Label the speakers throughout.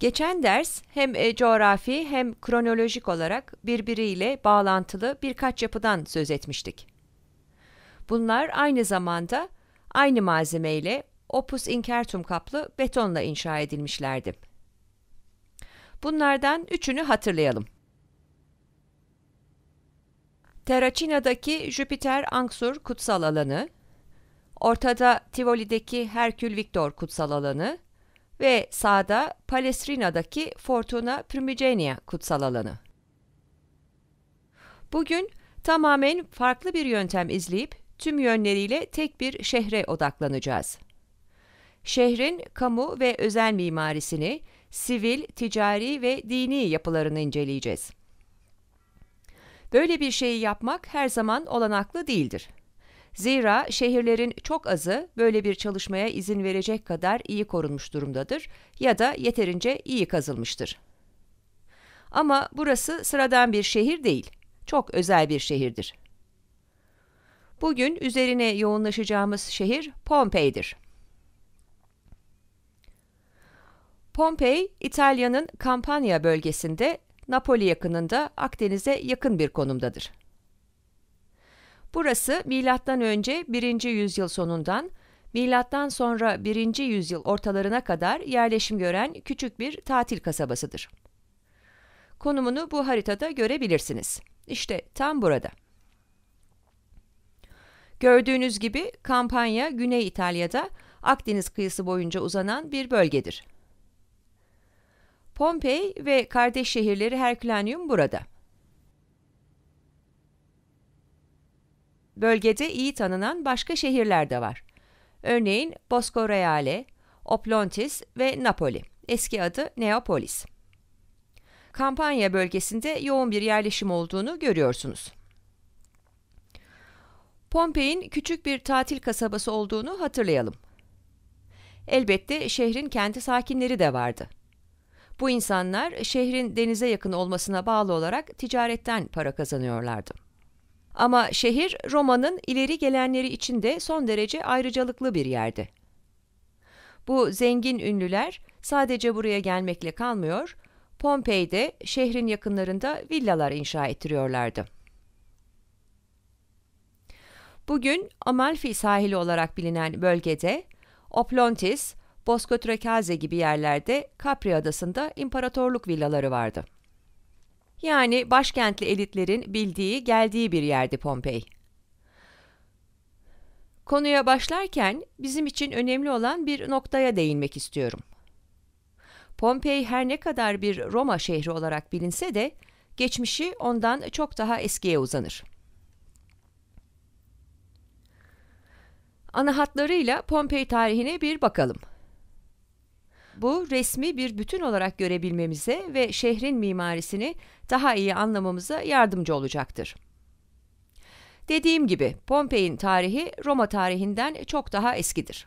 Speaker 1: Geçen ders hem e, coğrafi hem kronolojik olarak birbiriyle bağlantılı birkaç yapıdan söz etmiştik. Bunlar aynı zamanda aynı malzemeyle opus incertum kaplı betonla inşa edilmişlerdi. Bunlardan üçünü hatırlayalım. Terracina'daki Jüpiter Anksur kutsal alanı, ortada Tivoli'deki Herkül Victor kutsal alanı ve sağda Palestrina'daki Fortuna Primigenia kutsal alanı. Bugün tamamen farklı bir yöntem izleyip tüm yönleriyle tek bir şehre odaklanacağız. Şehrin kamu ve özel mimarisini, sivil, ticari ve dini yapılarını inceleyeceğiz. Böyle bir şeyi yapmak her zaman olanaklı değildir. Zira şehirlerin çok azı böyle bir çalışmaya izin verecek kadar iyi korunmuş durumdadır ya da yeterince iyi kazılmıştır. Ama burası sıradan bir şehir değil, çok özel bir şehirdir. Bugün üzerine yoğunlaşacağımız şehir Pompey'dir. Pompey, İtalya'nın Kampanya bölgesinde, Napoli yakınında Akdeniz'e yakın bir konumdadır. Burası milattan önce 1. yüzyıl sonundan milattan sonra 1. yüzyıl ortalarına kadar yerleşim gören küçük bir tatil kasabasıdır. Konumunu bu haritada görebilirsiniz. İşte tam burada. Gördüğünüz gibi kampanya Güney İtalya'da Akdeniz kıyısı boyunca uzanan bir bölgedir. Pompei ve kardeş şehirleri Herkülanium burada. Bölgede iyi tanınan başka şehirler de var. Örneğin Bosco Reale, Oplontis ve Napoli. Eski adı Neapolis. Kampanya bölgesinde yoğun bir yerleşim olduğunu görüyorsunuz. Pompei'in küçük bir tatil kasabası olduğunu hatırlayalım. Elbette şehrin kendi sakinleri de vardı. Bu insanlar şehrin denize yakın olmasına bağlı olarak ticaretten para kazanıyorlardı. Ama şehir Roma'nın ileri gelenleri için de son derece ayrıcalıklı bir yerdi. Bu zengin ünlüler sadece buraya gelmekle kalmıyor, Pompei'de şehrin yakınlarında villalar inşa ettiriyorlardı. Bugün Amalfi sahili olarak bilinen bölgede Oplontis, Boskotrekazze gibi yerlerde Capri adasında imparatorluk villaları vardı. Yani başkentli elitlerin bildiği, geldiği bir yerdi Pompei. Konuya başlarken bizim için önemli olan bir noktaya değinmek istiyorum. Pompei her ne kadar bir Roma şehri olarak bilinse de geçmişi ondan çok daha eskiye uzanır. Ana hatlarıyla Pompei tarihine bir bakalım. Bu resmi bir bütün olarak görebilmemize ve şehrin mimarisini daha iyi anlamamıza yardımcı olacaktır. Dediğim gibi Pompei'nin tarihi Roma tarihinden çok daha eskidir.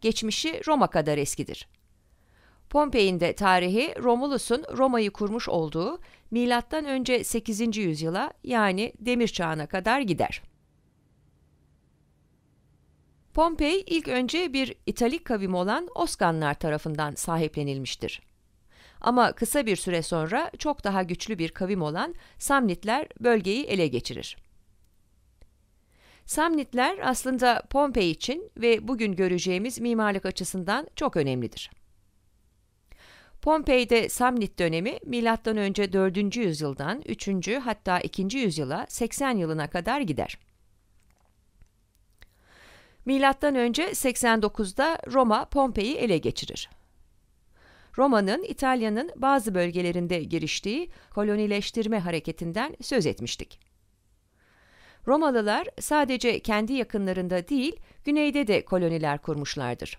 Speaker 1: Geçmişi Roma kadar eskidir. Pompei'nin de tarihi Romulus'un Roma'yı kurmuş olduğu milattan önce 8. yüzyıla yani demir çağına kadar gider. Pompei ilk önce bir İtalik kavim olan Oskanlar tarafından sahiplenilmiştir. Ama kısa bir süre sonra çok daha güçlü bir kavim olan Samnitler bölgeyi ele geçirir. Samnitler aslında Pompei için ve bugün göreceğimiz mimarlık açısından çok önemlidir. Pompey'de Samnit dönemi Milattan önce 4. yüzyıldan 3. hatta 2. yüzyıla 80 yılına kadar gider. Milattan önce 89'da Roma Pompei'yi ele geçirir. Roma'nın İtalya'nın bazı bölgelerinde giriştiği kolonileştirme hareketinden söz etmiştik. Romalılar sadece kendi yakınlarında değil, güneyde de koloniler kurmuşlardır.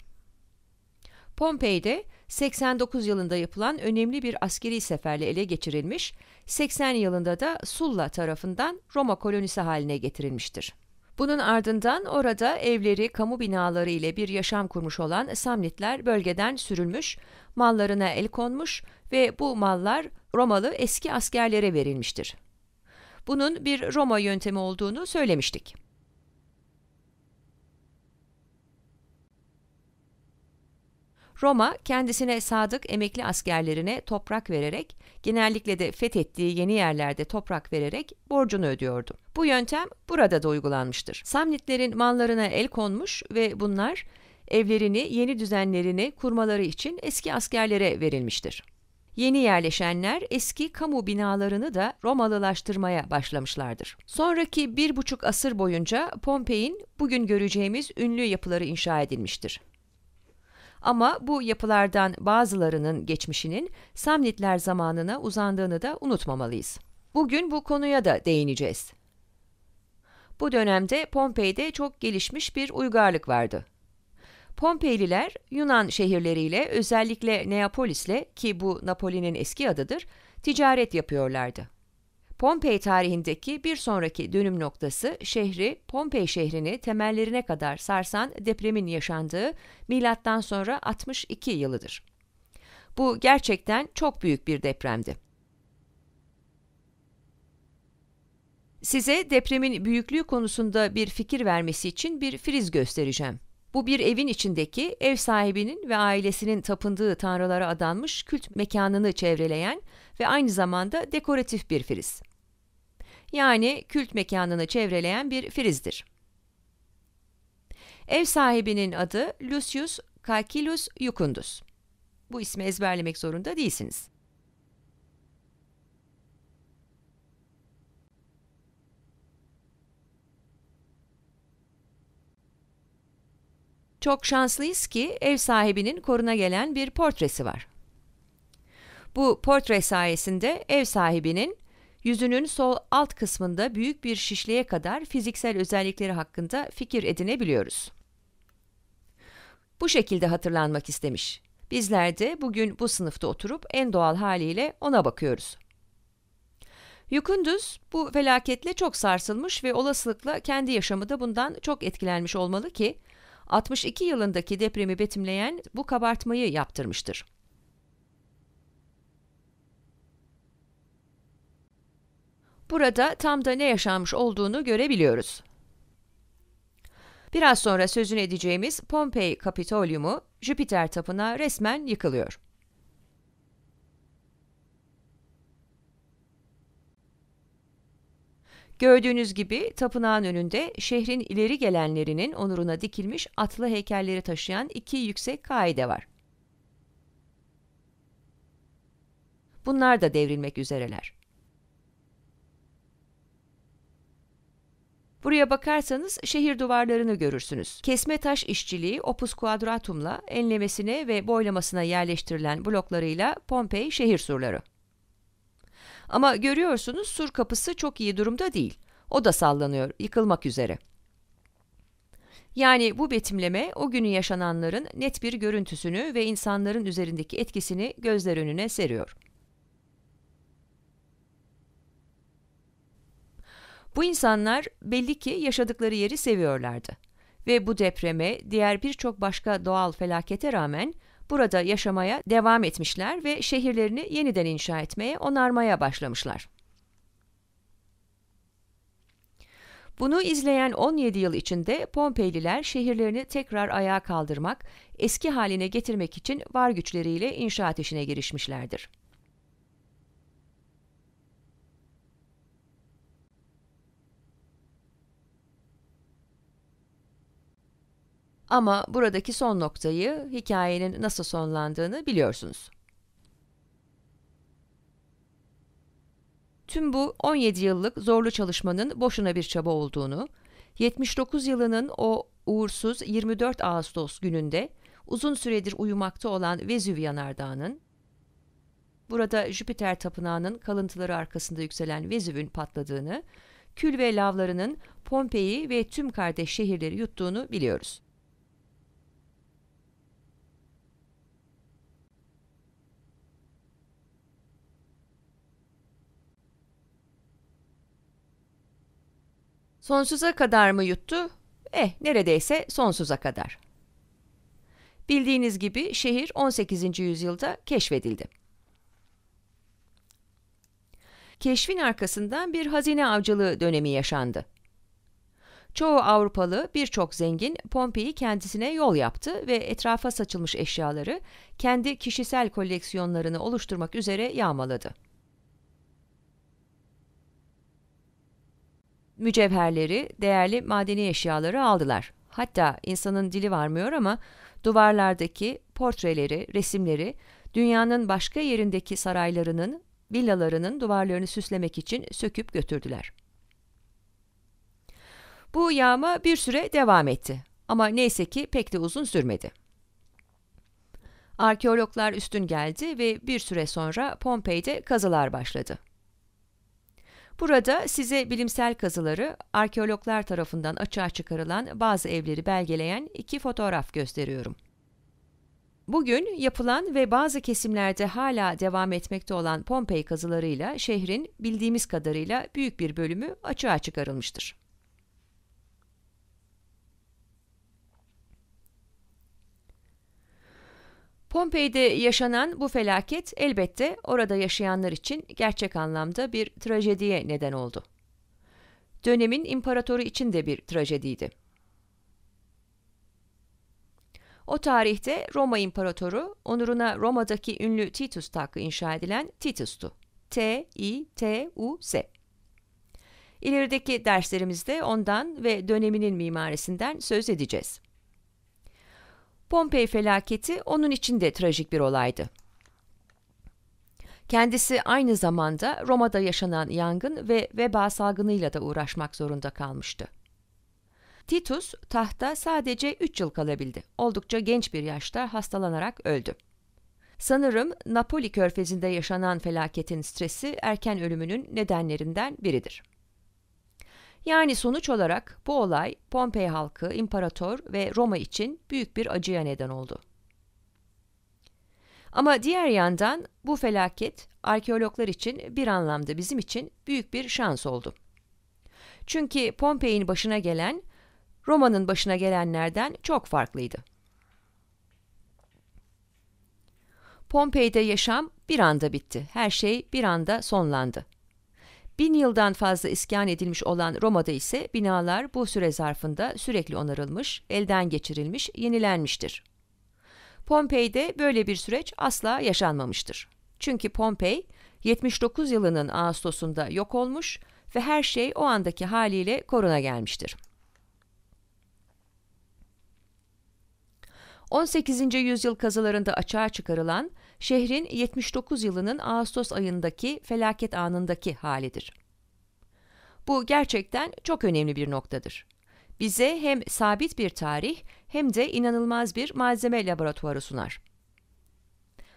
Speaker 1: Pompei'de 89 yılında yapılan önemli bir askeri seferle ele geçirilmiş, 80 yılında da Sulla tarafından Roma kolonisi haline getirilmiştir. Bunun ardından orada evleri, kamu binaları ile bir yaşam kurmuş olan Samnitler bölgeden sürülmüş, mallarına el konmuş ve bu mallar Romalı eski askerlere verilmiştir. Bunun bir Roma yöntemi olduğunu söylemiştik. Roma kendisine sadık emekli askerlerine toprak vererek, genellikle de fethettiği yeni yerlerde toprak vererek borcunu ödüyordu. Bu yöntem burada da uygulanmıştır. Samnitlerin mallarına el konmuş ve bunlar evlerini, yeni düzenlerini kurmaları için eski askerlere verilmiştir. Yeni yerleşenler eski kamu binalarını da Romalılaştırmaya başlamışlardır. Sonraki bir buçuk asır boyunca Pompei'in bugün göreceğimiz ünlü yapıları inşa edilmiştir. Ama bu yapılardan bazılarının geçmişinin Samnitler zamanına uzandığını da unutmamalıyız. Bugün bu konuya da değineceğiz. Bu dönemde Pompei'de çok gelişmiş bir uygarlık vardı. Pompeyliler Yunan şehirleriyle özellikle Neapolis'le ki bu Napoli'nin eski adıdır ticaret yapıyorlardı. Pompei tarihindeki bir sonraki dönüm noktası şehri Pompei şehrini temellerine kadar sarsan depremin yaşandığı milattan sonra 62 yılıdır. Bu gerçekten çok büyük bir depremdi. Size depremin büyüklüğü konusunda bir fikir vermesi için bir friz göstereceğim. Bu bir evin içindeki ev sahibinin ve ailesinin tapındığı tanrılara adanmış kült mekanını çevreleyen ve aynı zamanda dekoratif bir friz. Yani kült mekanını çevreleyen bir frizdir. Ev sahibinin adı Lucius Caecilius Jucundus. Bu ismi ezberlemek zorunda değilsiniz. Çok şanslıyız ki ev sahibinin koruna gelen bir portresi var. Bu portre sayesinde ev sahibinin yüzünün sol alt kısmında büyük bir şişliğe kadar fiziksel özellikleri hakkında fikir edinebiliyoruz. Bu şekilde hatırlanmak istemiş. Bizler de bugün bu sınıfta oturup en doğal haliyle ona bakıyoruz. Yukunduz bu felaketle çok sarsılmış ve olasılıkla kendi yaşamı da bundan çok etkilenmiş olmalı ki 62 yılındaki depremi betimleyen bu kabartmayı yaptırmıştır. Burada tam da ne yaşanmış olduğunu görebiliyoruz. Biraz sonra sözünü edeceğimiz Pompei Kapitolyumu, Jüpiter tapınağı resmen yıkılıyor. Gördüğünüz gibi tapınağın önünde şehrin ileri gelenlerinin onuruna dikilmiş atlı heykelleri taşıyan iki yüksek kaide var. Bunlar da devrilmek üzereler. Buraya bakarsanız şehir duvarlarını görürsünüz. Kesme taş işçiliği Opus Quadratum'la enlemesine ve boylamasına yerleştirilen bloklarıyla Pompei şehir surları. Ama görüyorsunuz sur kapısı çok iyi durumda değil. O da sallanıyor, yıkılmak üzere. Yani bu betimleme o günü yaşananların net bir görüntüsünü ve insanların üzerindeki etkisini gözler önüne seriyor. Bu insanlar belli ki yaşadıkları yeri seviyorlardı ve bu depreme diğer birçok başka doğal felakete rağmen burada yaşamaya devam etmişler ve şehirlerini yeniden inşa etmeye, onarmaya başlamışlar. Bunu izleyen 17 yıl içinde Pompeyliler şehirlerini tekrar ayağa kaldırmak, eski haline getirmek için var güçleriyle inşaat işine girişmişlerdir. Ama buradaki son noktayı, hikayenin nasıl sonlandığını biliyorsunuz. Tüm bu 17 yıllık zorlu çalışmanın boşuna bir çaba olduğunu, 79 yılının o uğursuz 24 Ağustos gününde uzun süredir uyumakta olan Vezüv yanardağının, burada Jüpiter tapınağının kalıntıları arkasında yükselen Vezüv'ün patladığını, kül ve lavlarının Pompei ve tüm kardeş şehirleri yuttuğunu biliyoruz. Sonsuza kadar mı yuttu? Eh, neredeyse sonsuza kadar. Bildiğiniz gibi şehir 18. yüzyılda keşfedildi. Keşfin arkasından bir hazine avcılığı dönemi yaşandı. Çoğu Avrupalı, birçok zengin Pompei'yi kendisine yol yaptı ve etrafa saçılmış eşyaları kendi kişisel koleksiyonlarını oluşturmak üzere yağmaladı. mücevherleri, değerli madeni eşyaları aldılar. Hatta insanın dili varmıyor ama duvarlardaki portreleri, resimleri dünyanın başka yerindeki saraylarının, villalarının duvarlarını süslemek için söküp götürdüler. Bu yağma bir süre devam etti ama neyse ki pek de uzun sürmedi. Arkeologlar üstün geldi ve bir süre sonra Pompei'de kazılar başladı. Burada size bilimsel kazıları, arkeologlar tarafından açığa çıkarılan bazı evleri belgeleyen iki fotoğraf gösteriyorum. Bugün yapılan ve bazı kesimlerde hala devam etmekte olan Pompei kazılarıyla şehrin bildiğimiz kadarıyla büyük bir bölümü açığa çıkarılmıştır. Pompei'de yaşanan bu felaket elbette orada yaşayanlar için gerçek anlamda bir trajediye neden oldu. Dönemin imparatoru için de bir trajediydi. O tarihte Roma imparatoru onuruna Roma'daki ünlü Titus takı inşa edilen Titus'tu. T-I-T-U-S. İlerideki derslerimizde ondan ve döneminin mimarisinden söz edeceğiz. Pompei felaketi onun için de trajik bir olaydı. Kendisi aynı zamanda Roma'da yaşanan yangın ve veba salgınıyla da uğraşmak zorunda kalmıştı. Titus tahta sadece 3 yıl kalabildi. Oldukça genç bir yaşta hastalanarak öldü. Sanırım Napoli körfezinde yaşanan felaketin stresi erken ölümünün nedenlerinden biridir. Yani sonuç olarak bu olay Pompei halkı, imparator ve Roma için büyük bir acıya neden oldu. Ama diğer yandan bu felaket arkeologlar için bir anlamda bizim için büyük bir şans oldu. Çünkü Pompei'nin başına gelen Roma'nın başına gelenlerden çok farklıydı. Pompei'de yaşam bir anda bitti. Her şey bir anda sonlandı. Bin yıldan fazla iskan edilmiş olan Roma'da ise binalar bu süre zarfında sürekli onarılmış, elden geçirilmiş, yenilenmiştir. Pompei'de böyle bir süreç asla yaşanmamıştır. Çünkü Pompei 79 yılının Ağustos'unda yok olmuş ve her şey o andaki haliyle koruna gelmiştir. 18. yüzyıl kazılarında açığa çıkarılan şehrin 79 yılının Ağustos ayındaki felaket anındaki halidir. Bu gerçekten çok önemli bir noktadır. Bize hem sabit bir tarih hem de inanılmaz bir malzeme laboratuvarı sunar.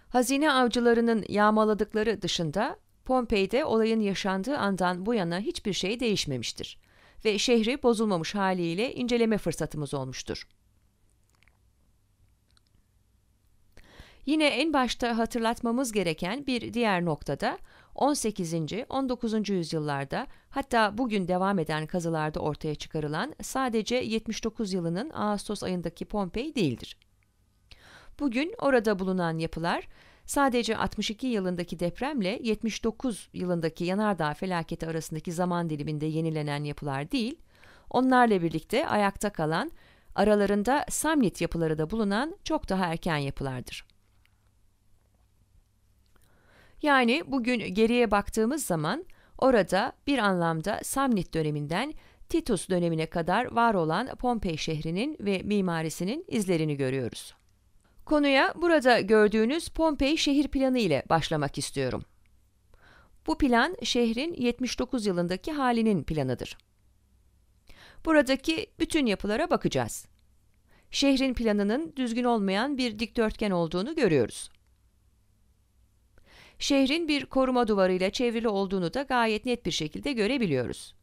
Speaker 1: Hazine avcılarının yağmaladıkları dışında Pompei'de olayın yaşandığı andan bu yana hiçbir şey değişmemiştir ve şehri bozulmamış haliyle inceleme fırsatımız olmuştur. Yine en başta hatırlatmamız gereken bir diğer noktada 18. 19. yüzyıllarda hatta bugün devam eden kazılarda ortaya çıkarılan sadece 79 yılının Ağustos ayındaki Pompei değildir. Bugün orada bulunan yapılar sadece 62 yılındaki depremle 79 yılındaki yanardağ felaketi arasındaki zaman diliminde yenilenen yapılar değil, onlarla birlikte ayakta kalan, aralarında samnit yapıları da bulunan çok daha erken yapılardır. Yani bugün geriye baktığımız zaman orada bir anlamda Samnit döneminden Titus dönemine kadar var olan Pompei şehrinin ve mimarisinin izlerini görüyoruz. Konuya burada gördüğünüz Pompei şehir planı ile başlamak istiyorum. Bu plan şehrin 79 yılındaki halinin planıdır. Buradaki bütün yapılara bakacağız. Şehrin planının düzgün olmayan bir dikdörtgen olduğunu görüyoruz şehrin bir koruma duvarıyla çevrili olduğunu da gayet net bir şekilde görebiliyoruz.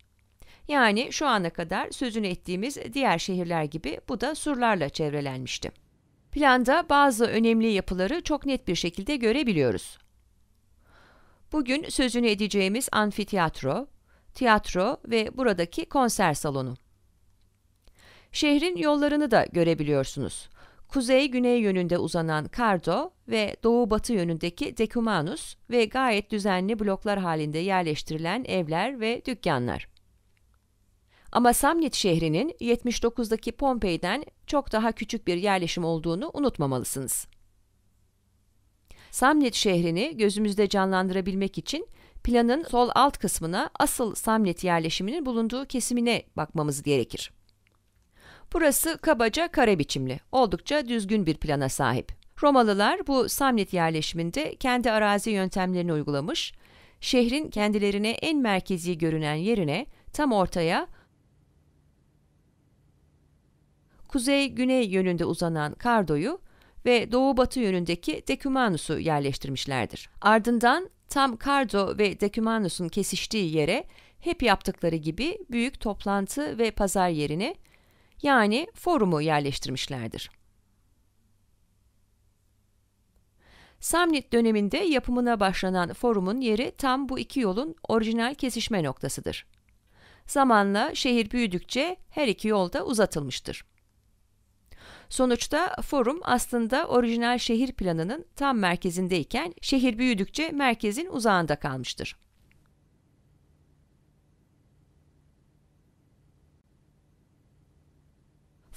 Speaker 1: Yani şu ana kadar sözünü ettiğimiz diğer şehirler gibi bu da surlarla çevrelenmişti. Planda bazı önemli yapıları çok net bir şekilde görebiliyoruz. Bugün sözünü edeceğimiz amfiteyatro, tiyatro ve buradaki konser salonu. Şehrin yollarını da görebiliyorsunuz kuzey-güney yönünde uzanan Cardo ve doğu-batı yönündeki Decumanus ve gayet düzenli bloklar halinde yerleştirilen evler ve dükkanlar. Ama Samnit şehrinin 79'daki Pompey'den çok daha küçük bir yerleşim olduğunu unutmamalısınız. Samnit şehrini gözümüzde canlandırabilmek için planın sol alt kısmına asıl Samnit yerleşiminin bulunduğu kesimine bakmamız gerekir. Burası kabaca kare biçimli, oldukça düzgün bir plana sahip. Romalılar bu Samnit yerleşiminde kendi arazi yöntemlerini uygulamış, şehrin kendilerine en merkezi görünen yerine tam ortaya kuzey-güney yönünde uzanan Kardo'yu ve doğu-batı yönündeki Decumanus'u yerleştirmişlerdir. Ardından tam Kardo ve Decumanus'un kesiştiği yere hep yaptıkları gibi büyük toplantı ve pazar yerini yani forumu yerleştirmişlerdir. Samnit döneminde yapımına başlanan forumun yeri tam bu iki yolun orijinal kesişme noktasıdır. Zamanla şehir büyüdükçe her iki yol da uzatılmıştır. Sonuçta forum aslında orijinal şehir planının tam merkezindeyken şehir büyüdükçe merkezin uzağında kalmıştır.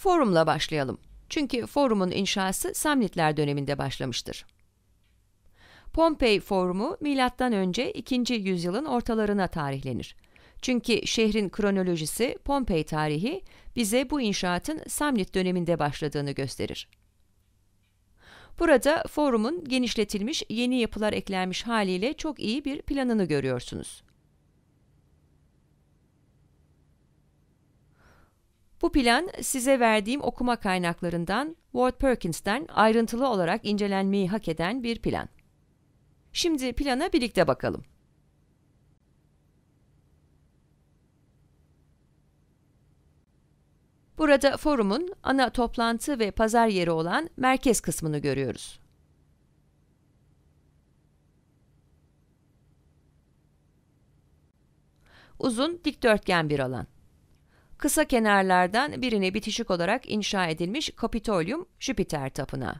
Speaker 1: Forumla başlayalım. Çünkü forumun inşası Samnitler döneminde başlamıştır. Pompey Forumu M.Ö. 2. yüzyılın ortalarına tarihlenir. Çünkü şehrin kronolojisi Pompey tarihi bize bu inşaatın Samnit döneminde başladığını gösterir. Burada forumun genişletilmiş yeni yapılar eklenmiş haliyle çok iyi bir planını görüyorsunuz. Bu plan size verdiğim okuma kaynaklarından Ward Perkins'ten ayrıntılı olarak incelenmeyi hak eden bir plan. Şimdi plana birlikte bakalım. Burada forumun ana toplantı ve pazar yeri olan merkez kısmını görüyoruz. Uzun dikdörtgen bir alan. Kısa kenarlardan birine bitişik olarak inşa edilmiş Kapitolyum Jüpiter Tapınağı.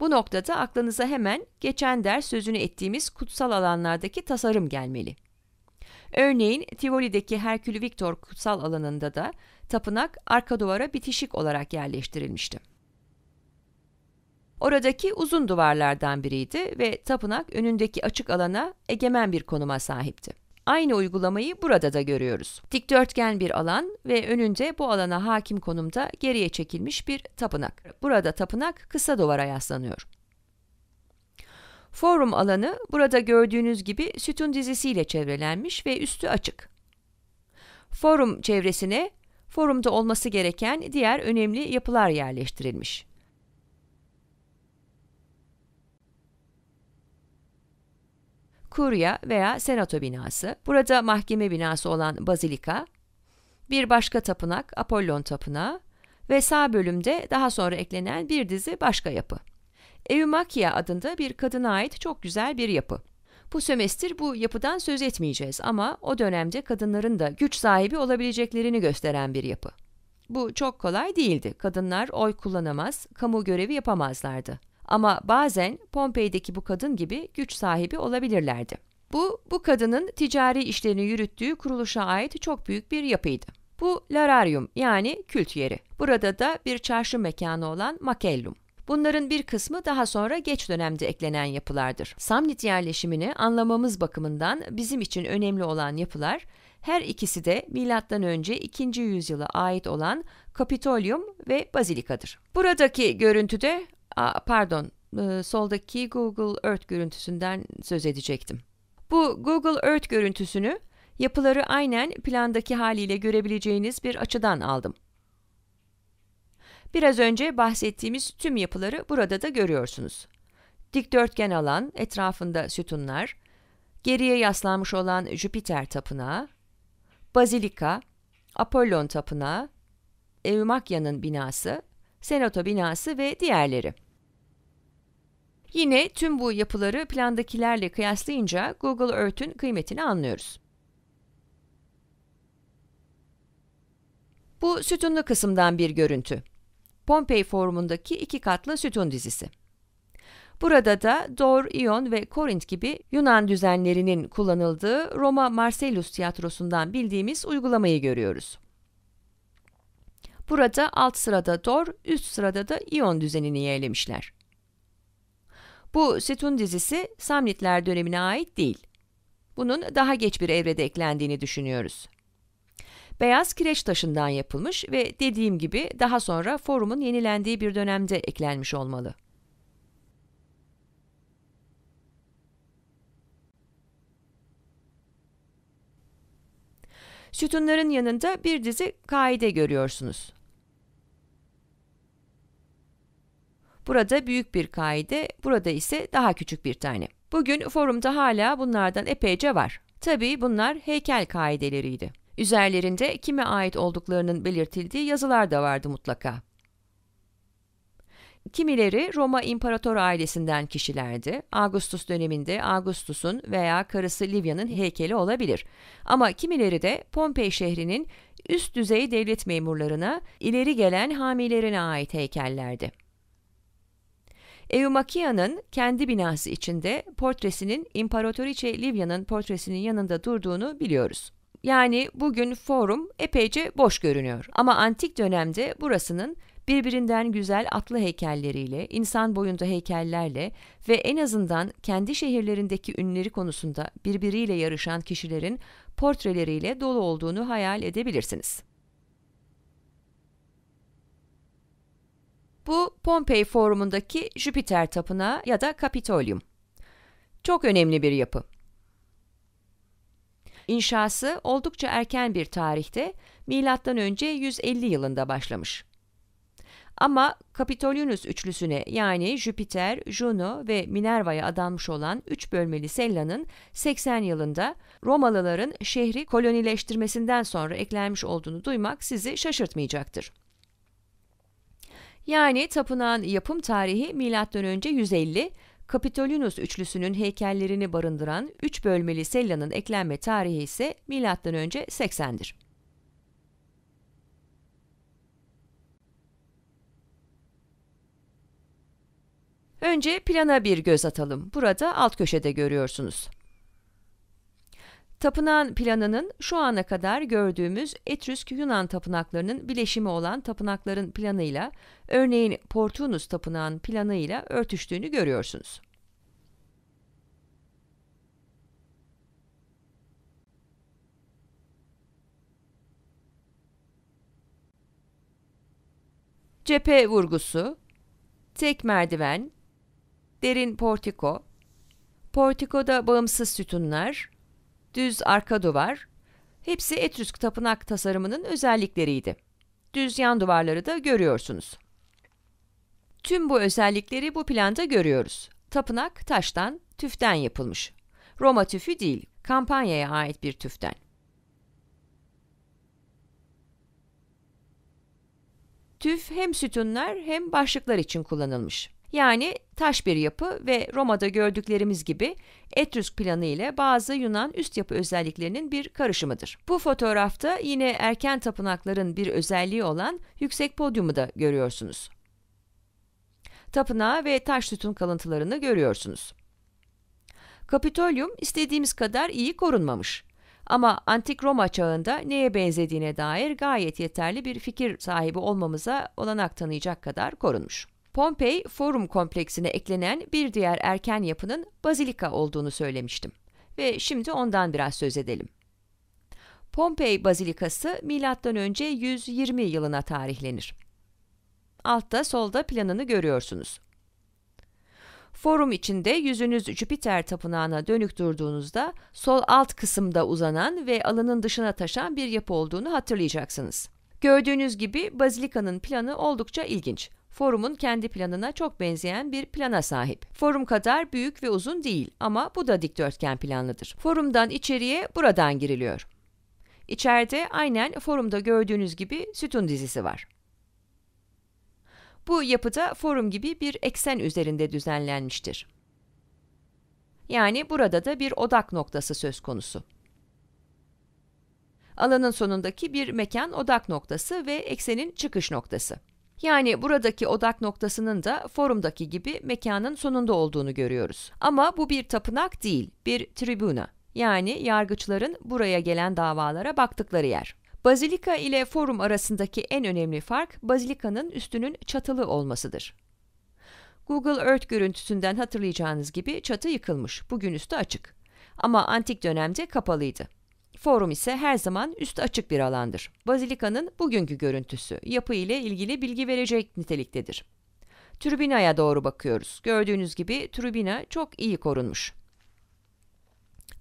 Speaker 1: Bu noktada aklınıza hemen geçen ders sözünü ettiğimiz kutsal alanlardaki tasarım gelmeli. Örneğin Tivoli'deki Herkül Victor kutsal alanında da tapınak arka duvara bitişik olarak yerleştirilmişti. Oradaki uzun duvarlardan biriydi ve tapınak önündeki açık alana egemen bir konuma sahipti. Aynı uygulamayı burada da görüyoruz. Dikdörtgen bir alan ve önünde bu alana hakim konumda geriye çekilmiş bir tapınak. Burada tapınak kısa duvara yaslanıyor. Forum alanı burada gördüğünüz gibi sütun dizisiyle çevrelenmiş ve üstü açık. Forum çevresine forumda olması gereken diğer önemli yapılar yerleştirilmiş. kurya veya senato binası, burada mahkeme binası olan bazilika, bir başka tapınak Apollon tapınağı ve sağ bölümde daha sonra eklenen bir dizi başka yapı. Eumakia adında bir kadına ait çok güzel bir yapı. Bu sömestr bu yapıdan söz etmeyeceğiz ama o dönemde kadınların da güç sahibi olabileceklerini gösteren bir yapı. Bu çok kolay değildi. Kadınlar oy kullanamaz, kamu görevi yapamazlardı. Ama bazen Pompei'deki bu kadın gibi güç sahibi olabilirlerdi. Bu, bu kadının ticari işlerini yürüttüğü kuruluşa ait çok büyük bir yapıydı. Bu lararium yani kült yeri. Burada da bir çarşı mekanı olan makellum. Bunların bir kısmı daha sonra geç dönemde eklenen yapılardır. Samnit yerleşimini anlamamız bakımından bizim için önemli olan yapılar her ikisi de Milattan önce 2. yüzyıla ait olan Kapitolium ve Bazilika'dır. Buradaki görüntüde Aa, pardon, e, soldaki Google Earth görüntüsünden söz edecektim. Bu Google Earth görüntüsünü yapıları aynen plandaki haliyle görebileceğiniz bir açıdan aldım. Biraz önce bahsettiğimiz tüm yapıları burada da görüyorsunuz. Dikdörtgen alan, etrafında sütunlar, geriye yaslanmış olan Jüpiter Tapınağı, Bazilika, Apollon Tapınağı, Eumakya'nın binası, Senato binası ve diğerleri. Yine tüm bu yapıları plandakilerle kıyaslayınca Google Earth'ün kıymetini anlıyoruz. Bu sütunlu kısımdan bir görüntü. Pompei formundaki iki katlı sütun dizisi. Burada da Dor, İon ve Korint gibi Yunan düzenlerinin kullanıldığı Roma Marcellus tiyatrosundan bildiğimiz uygulamayı görüyoruz. Burada alt sırada Dor, üst sırada da İon düzenini yeğlemişler. Bu sütun dizisi Samnitler dönemine ait değil. Bunun daha geç bir evrede eklendiğini düşünüyoruz. Beyaz kireç taşından yapılmış ve dediğim gibi daha sonra forumun yenilendiği bir dönemde eklenmiş olmalı. Sütunların yanında bir dizi kaide görüyorsunuz. Burada büyük bir kaide, burada ise daha küçük bir tane. Bugün forumda hala bunlardan epeyce var. Tabii bunlar heykel kaideleriydi. Üzerlerinde kime ait olduklarının belirtildiği yazılar da vardı mutlaka. Kimileri Roma imparator ailesinden kişilerdi. Augustus döneminde Augustus'un veya karısı Livya'nın heykeli olabilir. Ama kimileri de Pompei şehrinin üst düzey devlet memurlarına, ileri gelen hamilerine ait heykellerdi. Eumakia'nın kendi binası içinde portresinin İmparatoriçe Livya'nın portresinin yanında durduğunu biliyoruz. Yani bugün forum epeyce boş görünüyor ama antik dönemde burasının birbirinden güzel atlı heykelleriyle, insan boyunda heykellerle ve en azından kendi şehirlerindeki ünleri konusunda birbiriyle yarışan kişilerin portreleriyle dolu olduğunu hayal edebilirsiniz. Bu Pompei Forumundaki Jüpiter Tapınağı ya da Kapitolyum. Çok önemli bir yapı. İnşası oldukça erken bir tarihte M.Ö. 150 yılında başlamış. Ama Kapitolinus üçlüsüne yani Jüpiter, Juno ve Minerva'ya adanmış olan üç bölmeli sellanın 80 yılında Romalıların şehri kolonileştirmesinden sonra eklenmiş olduğunu duymak sizi şaşırtmayacaktır. Yani tapınağın yapım tarihi M.Ö. 150, Kapitolinus üçlüsünün heykellerini barındıran 3 bölmeli sellanın eklenme tarihi ise M.Ö. 80'dir. Önce plana bir göz atalım. Burada alt köşede görüyorsunuz. Tapınağın planının şu ana kadar gördüğümüz Etrüsk Yunan tapınaklarının bileşimi olan tapınakların planıyla, örneğin Portunus tapınağın planıyla örtüştüğünü görüyorsunuz. Cephe vurgusu, tek merdiven, derin portiko, portikoda bağımsız sütunlar, düz arka duvar, hepsi Etrusk tapınak tasarımının özellikleriydi. Düz yan duvarları da görüyorsunuz. Tüm bu özellikleri bu planda görüyoruz. Tapınak taştan, tüften yapılmış. Roma tüfü değil, kampanyaya ait bir tüften. Tüf hem sütunlar hem başlıklar için kullanılmış. Yani taş bir yapı ve Roma'da gördüklerimiz gibi Etrüsk planı ile bazı Yunan üst yapı özelliklerinin bir karışımıdır. Bu fotoğrafta yine erken tapınakların bir özelliği olan yüksek podyumu da görüyorsunuz. Tapınağı ve taş sütun kalıntılarını görüyorsunuz. Kapitolyum istediğimiz kadar iyi korunmamış. Ama antik Roma çağında neye benzediğine dair gayet yeterli bir fikir sahibi olmamıza olanak tanıyacak kadar korunmuş. Pompei Forum kompleksine eklenen bir diğer erken yapının bazilika olduğunu söylemiştim ve şimdi ondan biraz söz edelim. Pompei Bazilikası M.Ö. 120 yılına tarihlenir. Altta solda planını görüyorsunuz. Forum içinde yüzünüz Jüpiter tapınağına dönük durduğunuzda sol alt kısımda uzanan ve alanın dışına taşan bir yapı olduğunu hatırlayacaksınız. Gördüğünüz gibi bazilikanın planı oldukça ilginç. Forum'un kendi planına çok benzeyen bir plana sahip. Forum kadar büyük ve uzun değil ama bu da dikdörtgen planlıdır. Forumdan içeriye buradan giriliyor. İçeride aynen forumda gördüğünüz gibi sütun dizisi var. Bu yapıda forum gibi bir eksen üzerinde düzenlenmiştir. Yani burada da bir odak noktası söz konusu. Alanın sonundaki bir mekan odak noktası ve eksenin çıkış noktası. Yani buradaki odak noktasının da forumdaki gibi mekanın sonunda olduğunu görüyoruz. Ama bu bir tapınak değil, bir tribuna. Yani yargıçların buraya gelen davalara baktıkları yer. Bazilika ile forum arasındaki en önemli fark bazilikanın üstünün çatılı olmasıdır. Google Earth görüntüsünden hatırlayacağınız gibi çatı yıkılmış, bugün üstü açık. Ama antik dönemde kapalıydı. Forum ise her zaman üst açık bir alandır. Bazilikanın bugünkü görüntüsü, yapı ile ilgili bilgi verecek niteliktedir. Tribina'ya doğru bakıyoruz. Gördüğünüz gibi tribina çok iyi korunmuş.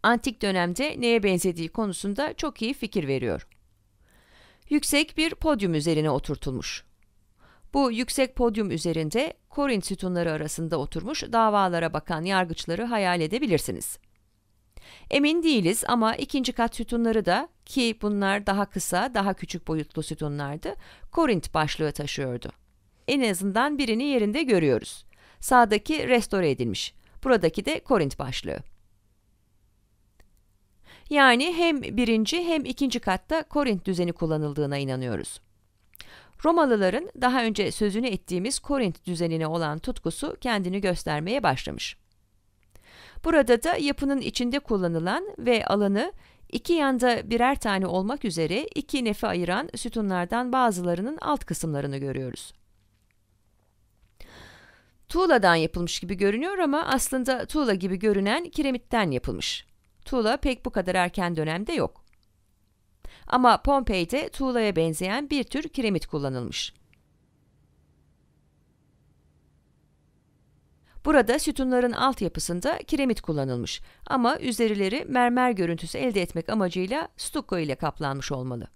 Speaker 1: Antik dönemde neye benzediği konusunda çok iyi fikir veriyor. Yüksek bir podyum üzerine oturtulmuş. Bu yüksek podyum üzerinde Korint sütunları arasında oturmuş davalara bakan yargıçları hayal edebilirsiniz. Emin değiliz ama ikinci kat sütunları da ki bunlar daha kısa, daha küçük boyutlu sütunlardı, Korint başlığı taşıyordu. En azından birini yerinde görüyoruz. Sağdaki restore edilmiş. Buradaki de Korint başlığı. Yani hem birinci hem ikinci katta Korint düzeni kullanıldığına inanıyoruz. Romalıların daha önce sözünü ettiğimiz Korint düzenine olan tutkusu kendini göstermeye başlamış. Burada da yapının içinde kullanılan ve alanı iki yanda birer tane olmak üzere iki nefe ayıran sütunlardan bazılarının alt kısımlarını görüyoruz. Tuğladan yapılmış gibi görünüyor ama aslında tuğla gibi görünen kiremitten yapılmış. Tuğla pek bu kadar erken dönemde yok. Ama Pompei'de tuğlaya benzeyen bir tür kiremit kullanılmış. Burada sütunların altyapısında kiremit kullanılmış ama üzerileri mermer görüntüsü elde etmek amacıyla stucco ile kaplanmış olmalı.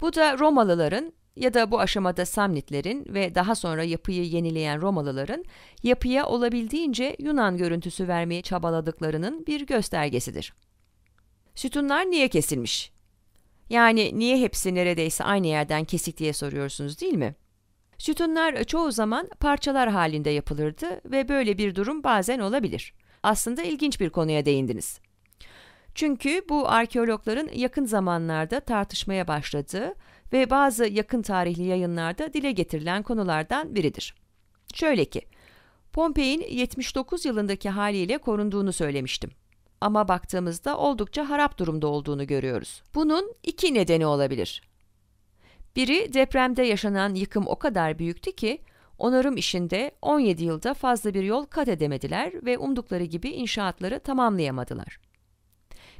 Speaker 1: Bu da Romalıların ya da bu aşamada Samnitlerin ve daha sonra yapıyı yenileyen Romalıların yapıya olabildiğince Yunan görüntüsü vermeye çabaladıklarının bir göstergesidir. Sütunlar niye kesilmiş? Yani niye hepsi neredeyse aynı yerden kesik diye soruyorsunuz değil mi? Sütunlar çoğu zaman parçalar halinde yapılırdı ve böyle bir durum bazen olabilir. Aslında ilginç bir konuya değindiniz. Çünkü bu arkeologların yakın zamanlarda tartışmaya başladığı ve bazı yakın tarihli yayınlarda dile getirilen konulardan biridir. Şöyle ki, Pompei'nin 79 yılındaki haliyle korunduğunu söylemiştim. Ama baktığımızda oldukça harap durumda olduğunu görüyoruz. Bunun iki nedeni olabilir. Biri depremde yaşanan yıkım o kadar büyüktü ki onarım işinde 17 yılda fazla bir yol kat edemediler ve umdukları gibi inşaatları tamamlayamadılar.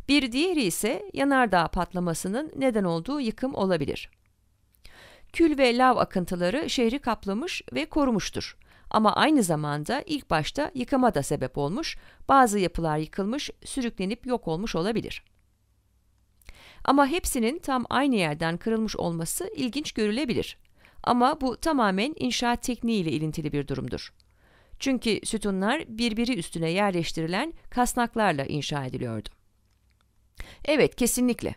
Speaker 1: Bir diğeri ise yanardağ patlamasının neden olduğu yıkım olabilir. Kül ve lav akıntıları şehri kaplamış ve korumuştur. Ama aynı zamanda ilk başta yıkıma da sebep olmuş, bazı yapılar yıkılmış, sürüklenip yok olmuş olabilir.'' Ama hepsinin tam aynı yerden kırılmış olması ilginç görülebilir. Ama bu tamamen inşaat tekniği ile ilintili bir durumdur. Çünkü sütunlar birbiri üstüne yerleştirilen kasnaklarla inşa ediliyordu. Evet, kesinlikle.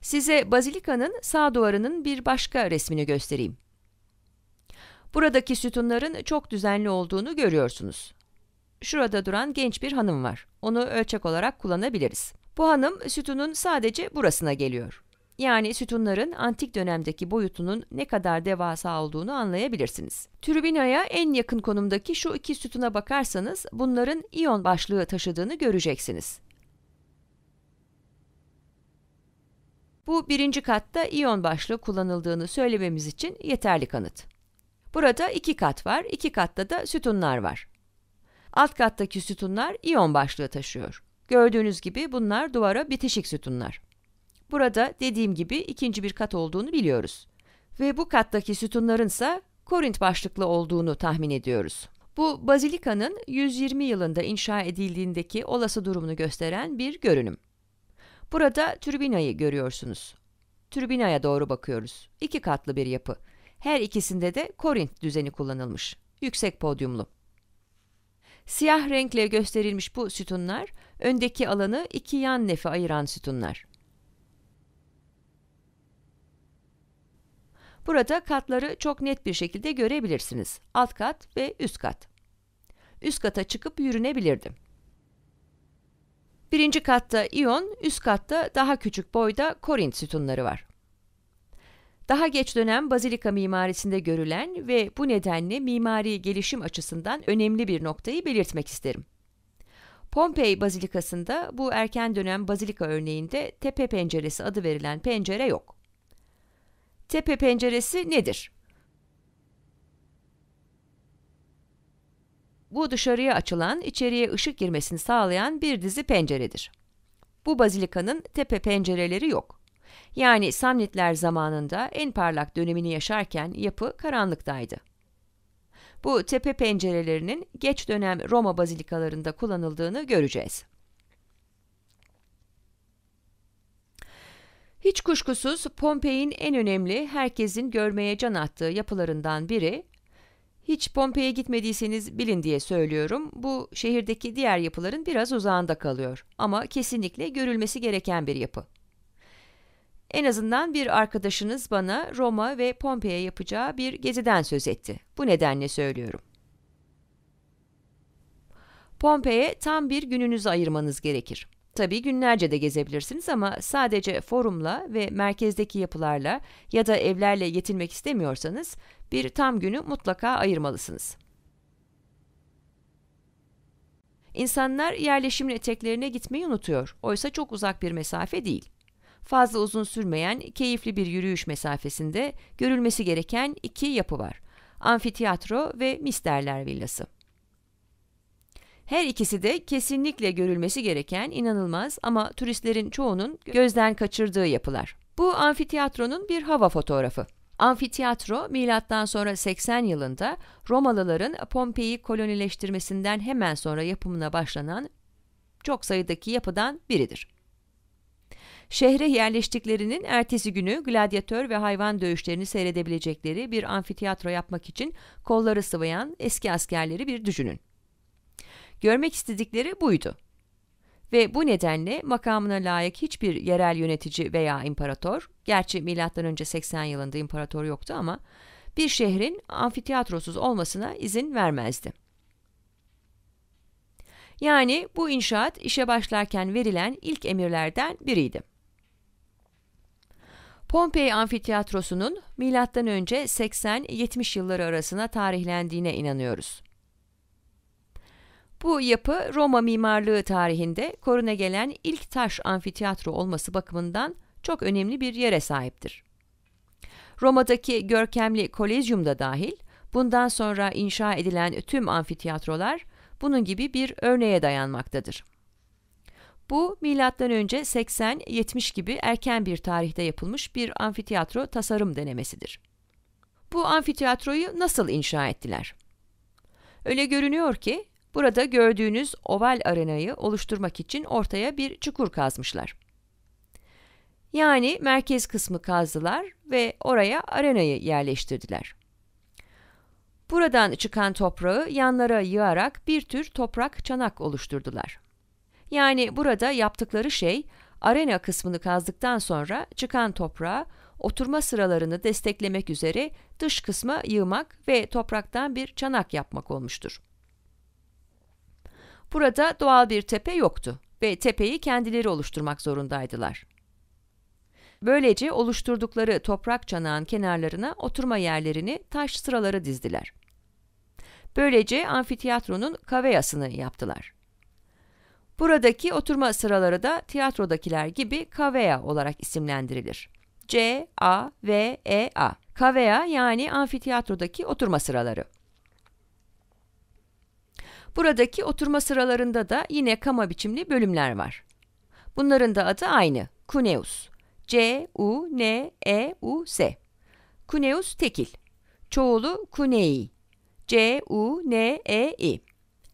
Speaker 1: Size bazilikanın sağ duvarının bir başka resmini göstereyim. Buradaki sütunların çok düzenli olduğunu görüyorsunuz. Şurada duran genç bir hanım var. Onu ölçek olarak kullanabiliriz. Bu hanım sütunun sadece burasına geliyor. Yani sütunların antik dönemdeki boyutunun ne kadar devasa olduğunu anlayabilirsiniz. Türbina'ya en yakın konumdaki şu iki sütuna bakarsanız bunların iyon başlığı taşıdığını göreceksiniz. Bu birinci katta iyon başlığı kullanıldığını söylememiz için yeterli kanıt. Burada iki kat var, iki katta da sütunlar var. Alt kattaki sütunlar iyon başlığı taşıyor. Gördüğünüz gibi bunlar duvara bitişik sütunlar. Burada dediğim gibi ikinci bir kat olduğunu biliyoruz. Ve bu kattaki sütunların ise Korint başlıklı olduğunu tahmin ediyoruz. Bu bazilikanın 120 yılında inşa edildiğindeki olası durumunu gösteren bir görünüm. Burada türbinayı görüyorsunuz. Türbinaya doğru bakıyoruz. İki katlı bir yapı. Her ikisinde de Korint düzeni kullanılmış. Yüksek podyumlu. Siyah renkle gösterilmiş bu sütunlar, öndeki alanı iki yan nefe ayıran sütunlar. Burada katları çok net bir şekilde görebilirsiniz. Alt kat ve üst kat. Üst kata çıkıp yürünebilirdim. Birinci katta iyon, üst katta daha küçük boyda korint sütunları var. Daha geç dönem bazilika mimarisinde görülen ve bu nedenle mimari gelişim açısından önemli bir noktayı belirtmek isterim. Pompei Bazilikası'nda bu erken dönem bazilika örneğinde tepe penceresi adı verilen pencere yok. Tepe penceresi nedir? Bu dışarıya açılan, içeriye ışık girmesini sağlayan bir dizi penceredir. Bu bazilikanın tepe pencereleri yok. Yani Samnitler zamanında en parlak dönemini yaşarken yapı karanlıktaydı. Bu tepe pencerelerinin geç dönem Roma bazilikalarında kullanıldığını göreceğiz. Hiç kuşkusuz Pompei'in en önemli, herkesin görmeye can attığı yapılarından biri, hiç Pompei'ye gitmediyseniz bilin diye söylüyorum, bu şehirdeki diğer yapıların biraz uzağında kalıyor ama kesinlikle görülmesi gereken bir yapı. En azından bir arkadaşınız bana Roma ve Pompei'ye yapacağı bir geziden söz etti. Bu nedenle söylüyorum. Pompei'ye tam bir gününüzü ayırmanız gerekir. Tabii günlerce de gezebilirsiniz ama sadece forumla ve merkezdeki yapılarla ya da evlerle yetinmek istemiyorsanız bir tam günü mutlaka ayırmalısınız. İnsanlar yerleşimin eteklerine gitmeyi unutuyor. Oysa çok uzak bir mesafe değil. Fazla uzun sürmeyen, keyifli bir yürüyüş mesafesinde görülmesi gereken iki yapı var. Amfiteyatro ve Misterler Villası. Her ikisi de kesinlikle görülmesi gereken inanılmaz ama turistlerin çoğunun gözden kaçırdığı yapılar. Bu amfiteyatronun bir hava fotoğrafı. Amfiteyatro milattan sonra 80 yılında Romalıların Pompei'yi kolonileştirmesinden hemen sonra yapımına başlanan çok sayıdaki yapıdan biridir. Şehre yerleştiklerinin ertesi günü gladyatör ve hayvan dövüşlerini seyredebilecekleri bir amfiteyatro yapmak için kolları sıvayan eski askerleri bir düşünün. Görmek istedikleri buydu. Ve bu nedenle makamına layık hiçbir yerel yönetici veya imparator, gerçi M.Ö. 80 yılında imparator yoktu ama bir şehrin amfiteyatrosuz olmasına izin vermezdi. Yani bu inşaat işe başlarken verilen ilk emirlerden biriydi. Pompei Amfiteyatrosu'nun M.Ö. 80-70 yılları arasına tarihlendiğine inanıyoruz. Bu yapı Roma mimarlığı tarihinde koruna gelen ilk taş amfiteyatro olması bakımından çok önemli bir yere sahiptir. Roma'daki görkemli da dahil bundan sonra inşa edilen tüm amfiteyatrolar bunun gibi bir örneğe dayanmaktadır. Bu milattan önce 80-70 gibi erken bir tarihte yapılmış bir amfiteyatro tasarım denemesidir. Bu amfiteyatroyu nasıl inşa ettiler? Öyle görünüyor ki burada gördüğünüz oval arenayı oluşturmak için ortaya bir çukur kazmışlar. Yani merkez kısmı kazdılar ve oraya arenayı yerleştirdiler. Buradan çıkan toprağı yanlara yığarak bir tür toprak çanak oluşturdular. Yani burada yaptıkları şey arena kısmını kazdıktan sonra çıkan toprağı oturma sıralarını desteklemek üzere dış kısma yığmak ve topraktan bir çanak yapmak olmuştur. Burada doğal bir tepe yoktu ve tepeyi kendileri oluşturmak zorundaydılar. Böylece oluşturdukları toprak çanağın kenarlarına oturma yerlerini taş sıraları dizdiler. Böylece amfiteyatronun kaveyasını yaptılar. Buradaki oturma sıraları da tiyatrodakiler gibi kavea olarak isimlendirilir. C, A, V, E, A. Kavea yani amfiteyatrodaki oturma sıraları. Buradaki oturma sıralarında da yine kama biçimli bölümler var. Bunların da adı aynı. Kuneus. C, U, N, E, U, S. Kuneus tekil. Çoğulu kunei. C, U, N, E, I.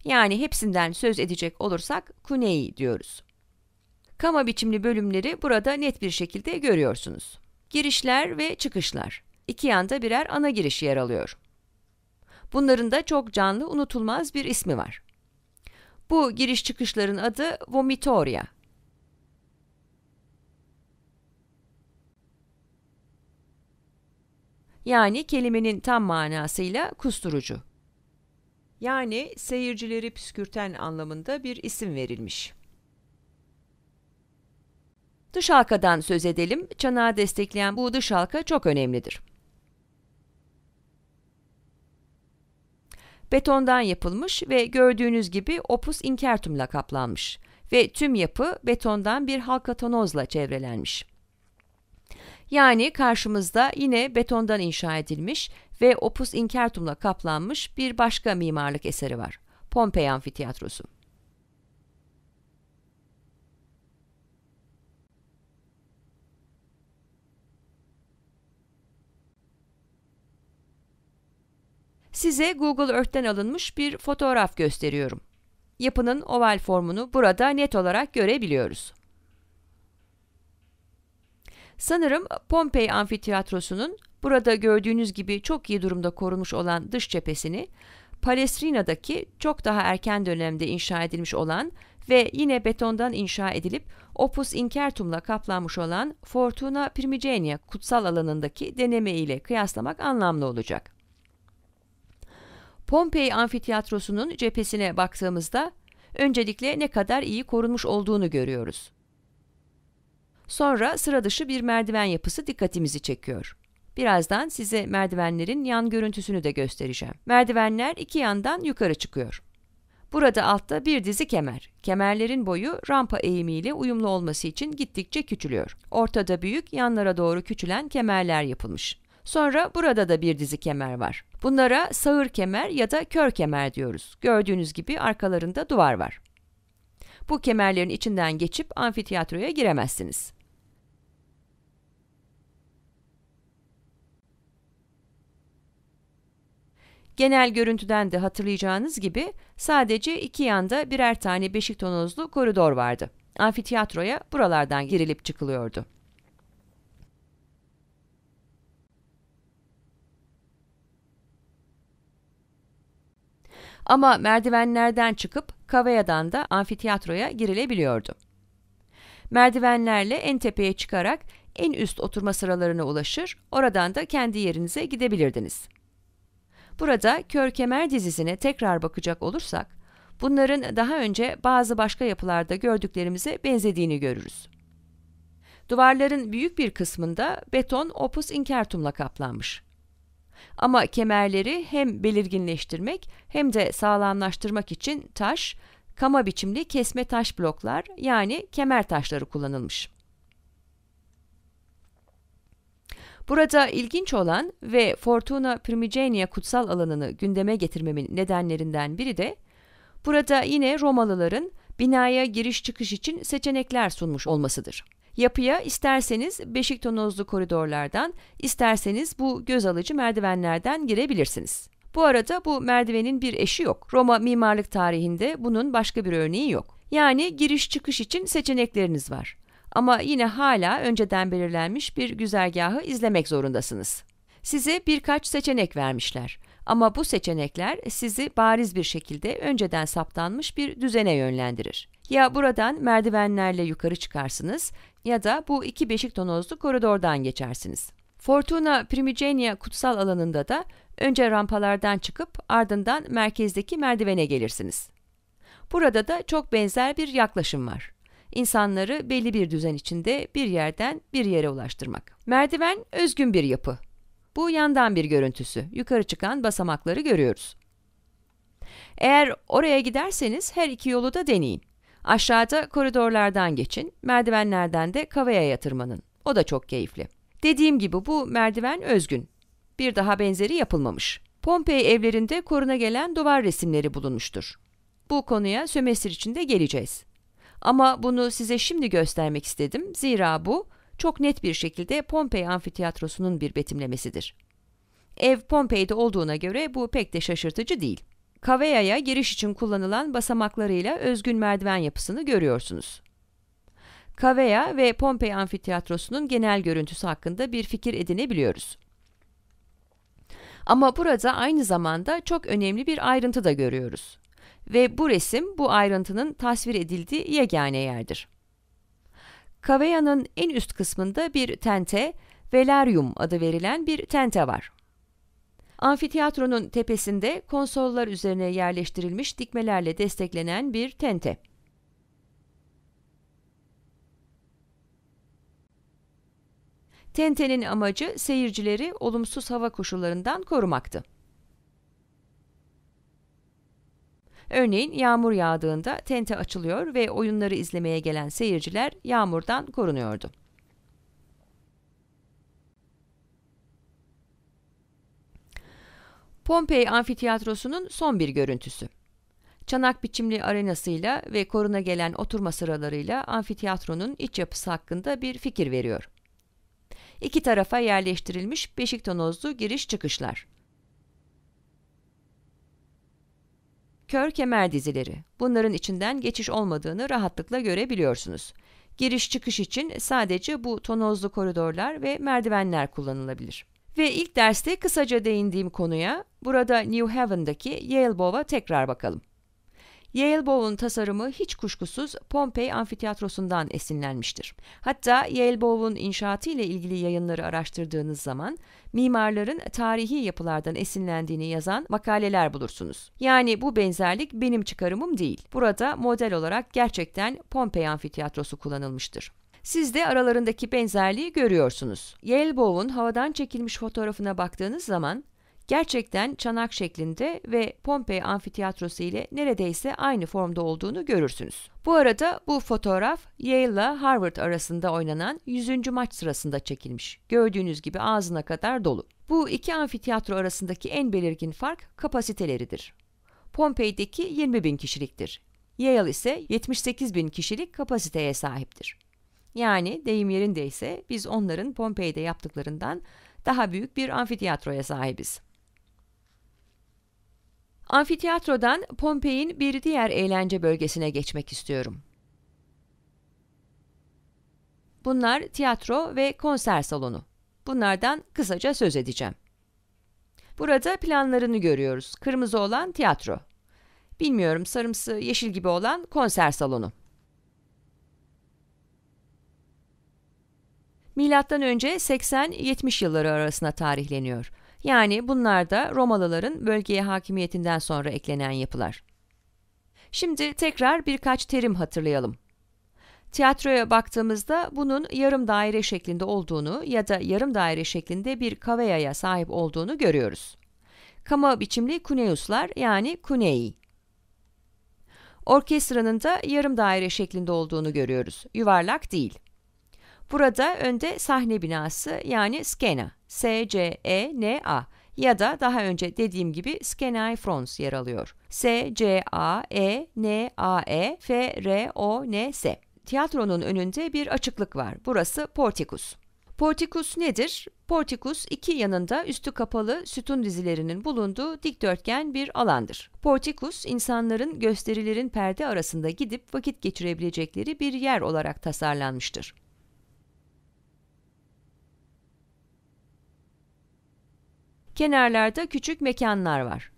Speaker 1: Yani hepsinden söz edecek olursak kuneyi diyoruz. Kama biçimli bölümleri burada net bir şekilde görüyorsunuz. Girişler ve çıkışlar. İki yanda birer ana giriş yer alıyor. Bunların da çok canlı unutulmaz bir ismi var. Bu giriş çıkışların adı vomitoria. Yani kelimenin tam manasıyla kusturucu yani seyircileri püskürten anlamında bir isim verilmiş. Dış halkadan söz edelim. Çanağı destekleyen bu dış halka çok önemlidir. Betondan yapılmış ve gördüğünüz gibi opus incertumla kaplanmış ve tüm yapı betondan bir halkatonozla çevrelenmiş. Yani karşımızda yine betondan inşa edilmiş ve opus incertumla kaplanmış bir başka mimarlık eseri var. Pompei Amfitiyatrosu. Size Google Earth'ten alınmış bir fotoğraf gösteriyorum. Yapının oval formunu burada net olarak görebiliyoruz. Sanırım Pompei Amfitiyatrosu'nun Burada gördüğünüz gibi çok iyi durumda korunmuş olan dış cephesini Palestrina'daki çok daha erken dönemde inşa edilmiş olan ve yine betondan inşa edilip Opus Incertum'la kaplanmış olan Fortuna Primigenia kutsal alanındaki deneme ile kıyaslamak anlamlı olacak. Pompei Amfiteyatrosu'nun cephesine baktığımızda öncelikle ne kadar iyi korunmuş olduğunu görüyoruz. Sonra sıra dışı bir merdiven yapısı dikkatimizi çekiyor. Birazdan size merdivenlerin yan görüntüsünü de göstereceğim. Merdivenler iki yandan yukarı çıkıyor. Burada altta bir dizi kemer. Kemerlerin boyu rampa eğimiyle uyumlu olması için gittikçe küçülüyor. Ortada büyük, yanlara doğru küçülen kemerler yapılmış. Sonra burada da bir dizi kemer var. Bunlara sağır kemer ya da kör kemer diyoruz. Gördüğünüz gibi arkalarında duvar var. Bu kemerlerin içinden geçip amfiteyatroya giremezsiniz. Genel görüntüden de hatırlayacağınız gibi sadece iki yanda birer tane beşik tonozlu koridor vardı. Amfiteyatroya buralardan girilip çıkılıyordu. Ama merdivenlerden çıkıp Kavaya'dan da amfiteyatroya girilebiliyordu. Merdivenlerle en tepeye çıkarak en üst oturma sıralarına ulaşır, oradan da kendi yerinize gidebilirdiniz.'' Burada Kör Kemer dizisine tekrar bakacak olursak, bunların daha önce bazı başka yapılarda gördüklerimize benzediğini görürüz. Duvarların büyük bir kısmında beton opus inkertumla kaplanmış. Ama kemerleri hem belirginleştirmek hem de sağlamlaştırmak için taş, kama biçimli kesme taş bloklar yani kemer taşları kullanılmış. Burada ilginç olan ve Fortuna Primigenia kutsal alanını gündeme getirmemin nedenlerinden biri de burada yine Romalıların binaya giriş çıkış için seçenekler sunmuş olmasıdır. Yapıya isterseniz beşik tonozlu koridorlardan, isterseniz bu göz alıcı merdivenlerden girebilirsiniz. Bu arada bu merdivenin bir eşi yok. Roma mimarlık tarihinde bunun başka bir örneği yok. Yani giriş çıkış için seçenekleriniz var. Ama yine hala önceden belirlenmiş bir güzergahı izlemek zorundasınız. Size birkaç seçenek vermişler. Ama bu seçenekler sizi bariz bir şekilde önceden saptanmış bir düzene yönlendirir. Ya buradan merdivenlerle yukarı çıkarsınız ya da bu iki beşik tonozlu koridordan geçersiniz. Fortuna Primigenia kutsal alanında da önce rampalardan çıkıp ardından merkezdeki merdivene gelirsiniz. Burada da çok benzer bir yaklaşım var insanları belli bir düzen içinde bir yerden bir yere ulaştırmak. Merdiven özgün bir yapı. Bu yandan bir görüntüsü. Yukarı çıkan basamakları görüyoruz. Eğer oraya giderseniz her iki yolu da deneyin. Aşağıda koridorlardan geçin, merdivenlerden de kavaya tırmanın. O da çok keyifli. Dediğim gibi bu merdiven özgün. Bir daha benzeri yapılmamış. Pompei evlerinde koruna gelen duvar resimleri bulunmuştur. Bu konuya sömestr içinde geleceğiz. Ama bunu size şimdi göstermek istedim. Zira bu çok net bir şekilde Pompei Amfiteyatrosu'nun bir betimlemesidir. Ev Pompei'de olduğuna göre bu pek de şaşırtıcı değil. Kavea'ya giriş için kullanılan basamaklarıyla özgün merdiven yapısını görüyorsunuz. Kavea ve Pompei Amfiteyatrosu'nun genel görüntüsü hakkında bir fikir edinebiliyoruz. Ama burada aynı zamanda çok önemli bir ayrıntı da görüyoruz ve bu resim bu ayrıntının tasvir edildiği yegane yerdir. Kaveya'nın en üst kısmında bir tente, Velerium adı verilen bir tente var. Amfiteyatronun tepesinde konsollar üzerine yerleştirilmiş dikmelerle desteklenen bir tente. Tentenin amacı seyircileri olumsuz hava koşullarından korumaktı. Örneğin yağmur yağdığında tente açılıyor ve oyunları izlemeye gelen seyirciler yağmurdan korunuyordu. Pompei Amfiteyatrosu'nun son bir görüntüsü. Çanak biçimli arenasıyla ve koruna gelen oturma sıralarıyla amfiteyatronun iç yapısı hakkında bir fikir veriyor. İki tarafa yerleştirilmiş beşik tonozlu giriş çıkışlar. Kör kemer dizileri. Bunların içinden geçiş olmadığını rahatlıkla görebiliyorsunuz. Giriş çıkış için sadece bu tonozlu koridorlar ve merdivenler kullanılabilir. Ve ilk derste kısaca değindiğim konuya burada New Haven'daki Yale Bov'a tekrar bakalım. Yale Bowl'un tasarımı hiç kuşkusuz Pompey Amfiteyatrosu'ndan esinlenmiştir. Hatta Yale Bowl'un inşaatı ile ilgili yayınları araştırdığınız zaman mimarların tarihi yapılardan esinlendiğini yazan makaleler bulursunuz. Yani bu benzerlik benim çıkarımım değil. Burada model olarak gerçekten Pompey Amfiteyatrosu kullanılmıştır. Siz de aralarındaki benzerliği görüyorsunuz. Yale Bowl'un havadan çekilmiş fotoğrafına baktığınız zaman gerçekten çanak şeklinde ve Pompei amfiteyatrosu ile neredeyse aynı formda olduğunu görürsünüz. Bu arada bu fotoğraf Yale'la Harvard arasında oynanan 100. maç sırasında çekilmiş. Gördüğünüz gibi ağzına kadar dolu. Bu iki amfiteyatro arasındaki en belirgin fark kapasiteleridir. Pompei'deki 20 bin kişiliktir. Yale ise 78 bin kişilik kapasiteye sahiptir. Yani deyim yerindeyse biz onların Pompei'de yaptıklarından daha büyük bir amfiteyatroya sahibiz. Amfiteyatrodan Pompei'in bir diğer eğlence bölgesine geçmek istiyorum. Bunlar tiyatro ve konser salonu. Bunlardan kısaca söz edeceğim. Burada planlarını görüyoruz. Kırmızı olan tiyatro. Bilmiyorum sarımsı yeşil gibi olan konser salonu. Milattan önce 80-70 yılları arasına tarihleniyor. Yani bunlar da Romalıların bölgeye hakimiyetinden sonra eklenen yapılar. Şimdi tekrar birkaç terim hatırlayalım. Tiyatroya baktığımızda bunun yarım daire şeklinde olduğunu ya da yarım daire şeklinde bir kaveyaya sahip olduğunu görüyoruz. Kama biçimli kuneuslar yani kunei. Orkestranın da yarım daire şeklinde olduğunu görüyoruz. Yuvarlak değil. Burada önde sahne binası yani skena, S-C-E-N-A ya da daha önce dediğim gibi Skenae Frons yer alıyor. S-C-A-E-N-A-E-F-R-O-N-S. Tiyatronun önünde bir açıklık var. Burası portikus. Portikus nedir? Portikus iki yanında üstü kapalı sütun dizilerinin bulunduğu dikdörtgen bir alandır. Portikus insanların gösterilerin perde arasında gidip vakit geçirebilecekleri bir yer olarak tasarlanmıştır. Kenarlarda küçük mekanlar var.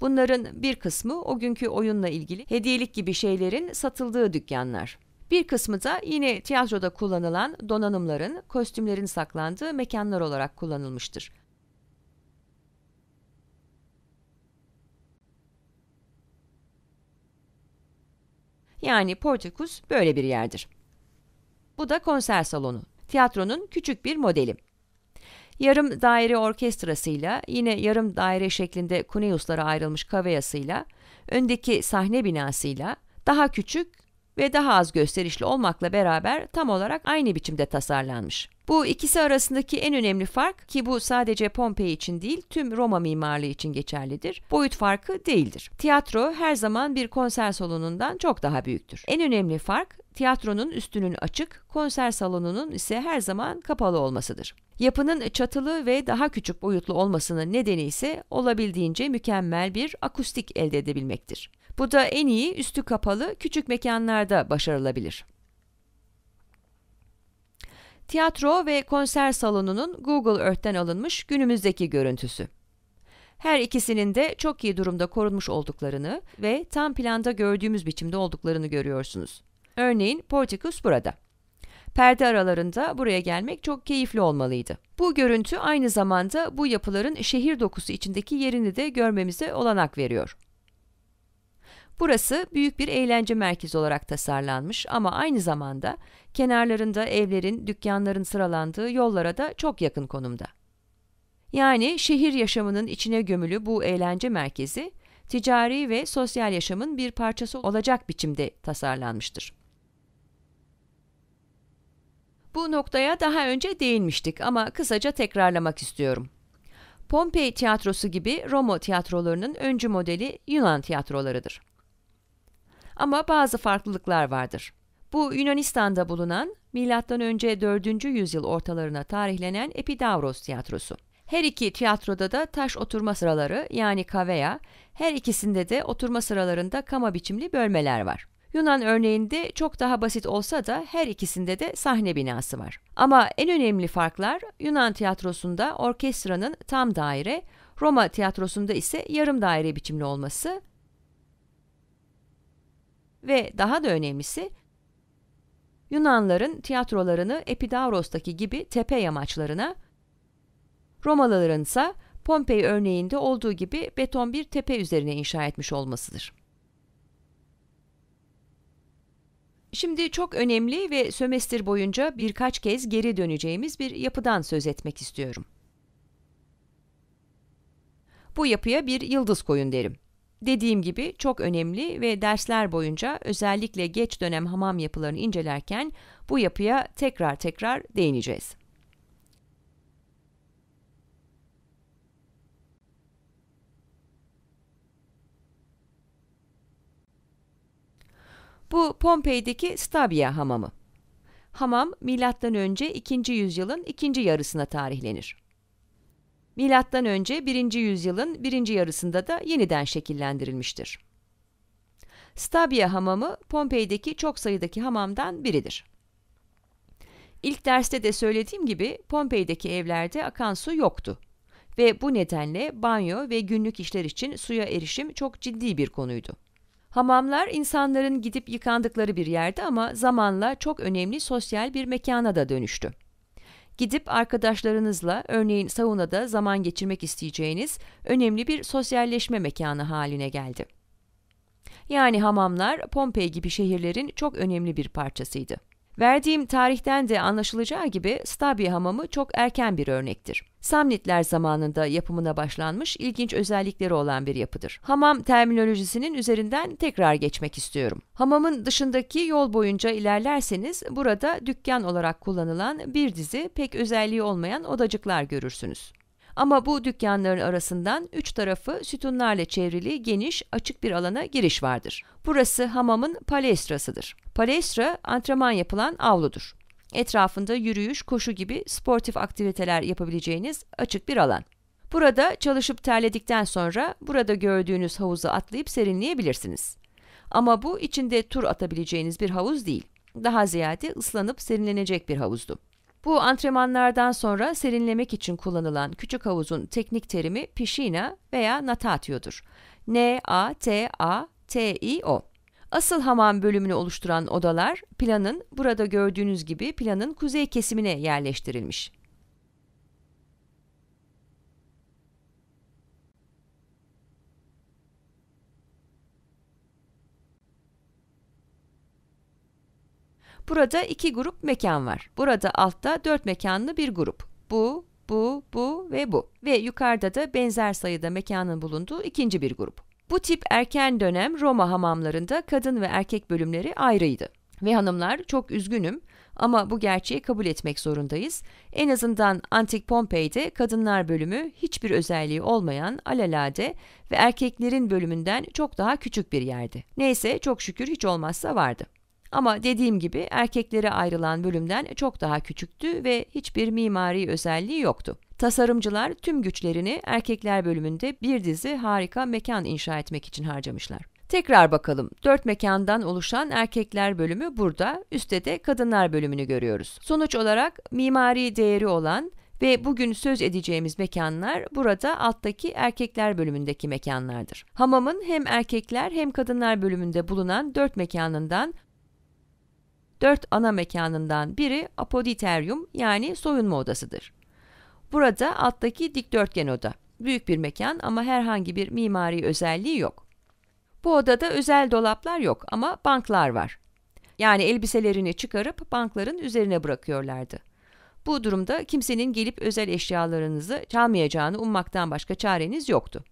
Speaker 1: Bunların bir kısmı o günkü oyunla ilgili hediyelik gibi şeylerin satıldığı dükkanlar. Bir kısmı da yine tiyatroda kullanılan donanımların, kostümlerin saklandığı mekanlar olarak kullanılmıştır. Yani Portikus böyle bir yerdir. Bu da konser salonu. Tiyatronun küçük bir modeli yarım daire orkestrasıyla, yine yarım daire şeklinde Cuneus'lara ayrılmış kavayasıyla, öndeki sahne binasıyla, daha küçük ve daha az gösterişli olmakla beraber tam olarak aynı biçimde tasarlanmış. Bu ikisi arasındaki en önemli fark ki bu sadece Pompei için değil tüm Roma mimarlığı için geçerlidir. Boyut farkı değildir. Tiyatro her zaman bir konser salonundan çok daha büyüktür. En önemli fark tiyatronun üstünün açık, konser salonunun ise her zaman kapalı olmasıdır. Yapının çatılı ve daha küçük boyutlu olmasının nedeni ise olabildiğince mükemmel bir akustik elde edebilmektir. Bu da en iyi üstü kapalı küçük mekanlarda başarılabilir. Tiyatro ve konser salonunun Google Earth'ten alınmış günümüzdeki görüntüsü. Her ikisinin de çok iyi durumda korunmuş olduklarını ve tam planda gördüğümüz biçimde olduklarını görüyorsunuz. Örneğin Portikus burada. Perde aralarında buraya gelmek çok keyifli olmalıydı. Bu görüntü aynı zamanda bu yapıların şehir dokusu içindeki yerini de görmemize olanak veriyor. Burası büyük bir eğlence merkezi olarak tasarlanmış ama aynı zamanda kenarlarında evlerin, dükkanların sıralandığı yollara da çok yakın konumda. Yani şehir yaşamının içine gömülü bu eğlence merkezi, ticari ve sosyal yaşamın bir parçası olacak biçimde tasarlanmıştır. Bu noktaya daha önce değinmiştik ama kısaca tekrarlamak istiyorum. Pompei tiyatrosu gibi Roma tiyatrolarının öncü modeli Yunan tiyatrolarıdır ama bazı farklılıklar vardır. Bu Yunanistan'da bulunan M.Ö. 4. yüzyıl ortalarına tarihlenen Epidavros tiyatrosu. Her iki tiyatroda da taş oturma sıraları yani kavea, her ikisinde de oturma sıralarında kama biçimli bölmeler var. Yunan örneğinde çok daha basit olsa da her ikisinde de sahne binası var. Ama en önemli farklar Yunan tiyatrosunda orkestranın tam daire, Roma tiyatrosunda ise yarım daire biçimli olması ve daha da önemlisi Yunanların tiyatrolarını Epidauros'taki gibi tepe yamaçlarına, Romalıların ise Pompei örneğinde olduğu gibi beton bir tepe üzerine inşa etmiş olmasıdır. Şimdi çok önemli ve sömestr boyunca birkaç kez geri döneceğimiz bir yapıdan söz etmek istiyorum. Bu yapıya bir yıldız koyun derim. Dediğim gibi çok önemli ve dersler boyunca özellikle geç dönem hamam yapılarını incelerken bu yapıya tekrar tekrar değineceğiz. Bu Pompei'deki Stabia hamamı. Hamam Milattan önce 2. yüzyılın ikinci yarısına tarihlenir. Milattan önce 1. yüzyılın birinci yarısında da yeniden şekillendirilmiştir. Stabia hamamı Pompei'deki çok sayıdaki hamamdan biridir. İlk derste de söylediğim gibi Pompei'deki evlerde akan su yoktu ve bu nedenle banyo ve günlük işler için suya erişim çok ciddi bir konuydu. Hamamlar insanların gidip yıkandıkları bir yerde ama zamanla çok önemli sosyal bir mekana da dönüştü. Gidip arkadaşlarınızla örneğin saunada zaman geçirmek isteyeceğiniz önemli bir sosyalleşme mekanı haline geldi. Yani hamamlar Pompei gibi şehirlerin çok önemli bir parçasıydı. Verdiğim tarihten de anlaşılacağı gibi Stabi hamamı çok erken bir örnektir. Samnitler zamanında yapımına başlanmış ilginç özellikleri olan bir yapıdır. Hamam terminolojisinin üzerinden tekrar geçmek istiyorum. Hamamın dışındaki yol boyunca ilerlerseniz burada dükkan olarak kullanılan bir dizi pek özelliği olmayan odacıklar görürsünüz. Ama bu dükkanların arasından üç tarafı sütunlarla çevrili geniş açık bir alana giriş vardır. Burası hamamın palestrasıdır. Palestra antrenman yapılan avludur. Etrafında yürüyüş, koşu gibi sportif aktiviteler yapabileceğiniz açık bir alan. Burada çalışıp terledikten sonra burada gördüğünüz havuzu atlayıp serinleyebilirsiniz. Ama bu içinde tur atabileceğiniz bir havuz değil. Daha ziyade ıslanıp serinlenecek bir havuzdu. Bu antrenmanlardan sonra serinlemek için kullanılan küçük havuzun teknik terimi pişina veya natatio'dur. N-A-T-A-T-I-O. Asıl hamam bölümünü oluşturan odalar planın burada gördüğünüz gibi planın kuzey kesimine yerleştirilmiş. Burada iki grup mekan var. Burada altta dört mekanlı bir grup. Bu, bu, bu ve bu. Ve yukarıda da benzer sayıda mekanın bulunduğu ikinci bir grup. Bu tip erken dönem Roma hamamlarında kadın ve erkek bölümleri ayrıydı. Ve hanımlar çok üzgünüm ama bu gerçeği kabul etmek zorundayız. En azından Antik Pompei'de kadınlar bölümü hiçbir özelliği olmayan alelade ve erkeklerin bölümünden çok daha küçük bir yerdi. Neyse çok şükür hiç olmazsa vardı. Ama dediğim gibi erkeklere ayrılan bölümden çok daha küçüktü ve hiçbir mimari özelliği yoktu. Tasarımcılar tüm güçlerini erkekler bölümünde bir dizi harika mekan inşa etmek için harcamışlar. Tekrar bakalım. Dört mekandan oluşan erkekler bölümü burada, üstte de kadınlar bölümünü görüyoruz. Sonuç olarak mimari değeri olan ve bugün söz edeceğimiz mekanlar burada alttaki erkekler bölümündeki mekanlardır. Hamamın hem erkekler hem kadınlar bölümünde bulunan dört mekanından dört ana mekanından biri apoditeryum yani soyunma odasıdır. Burada alttaki dikdörtgen oda. Büyük bir mekan ama herhangi bir mimari özelliği yok. Bu odada özel dolaplar yok ama banklar var. Yani elbiselerini çıkarıp bankların üzerine bırakıyorlardı. Bu durumda kimsenin gelip özel eşyalarınızı çalmayacağını ummaktan başka çareniz yoktu.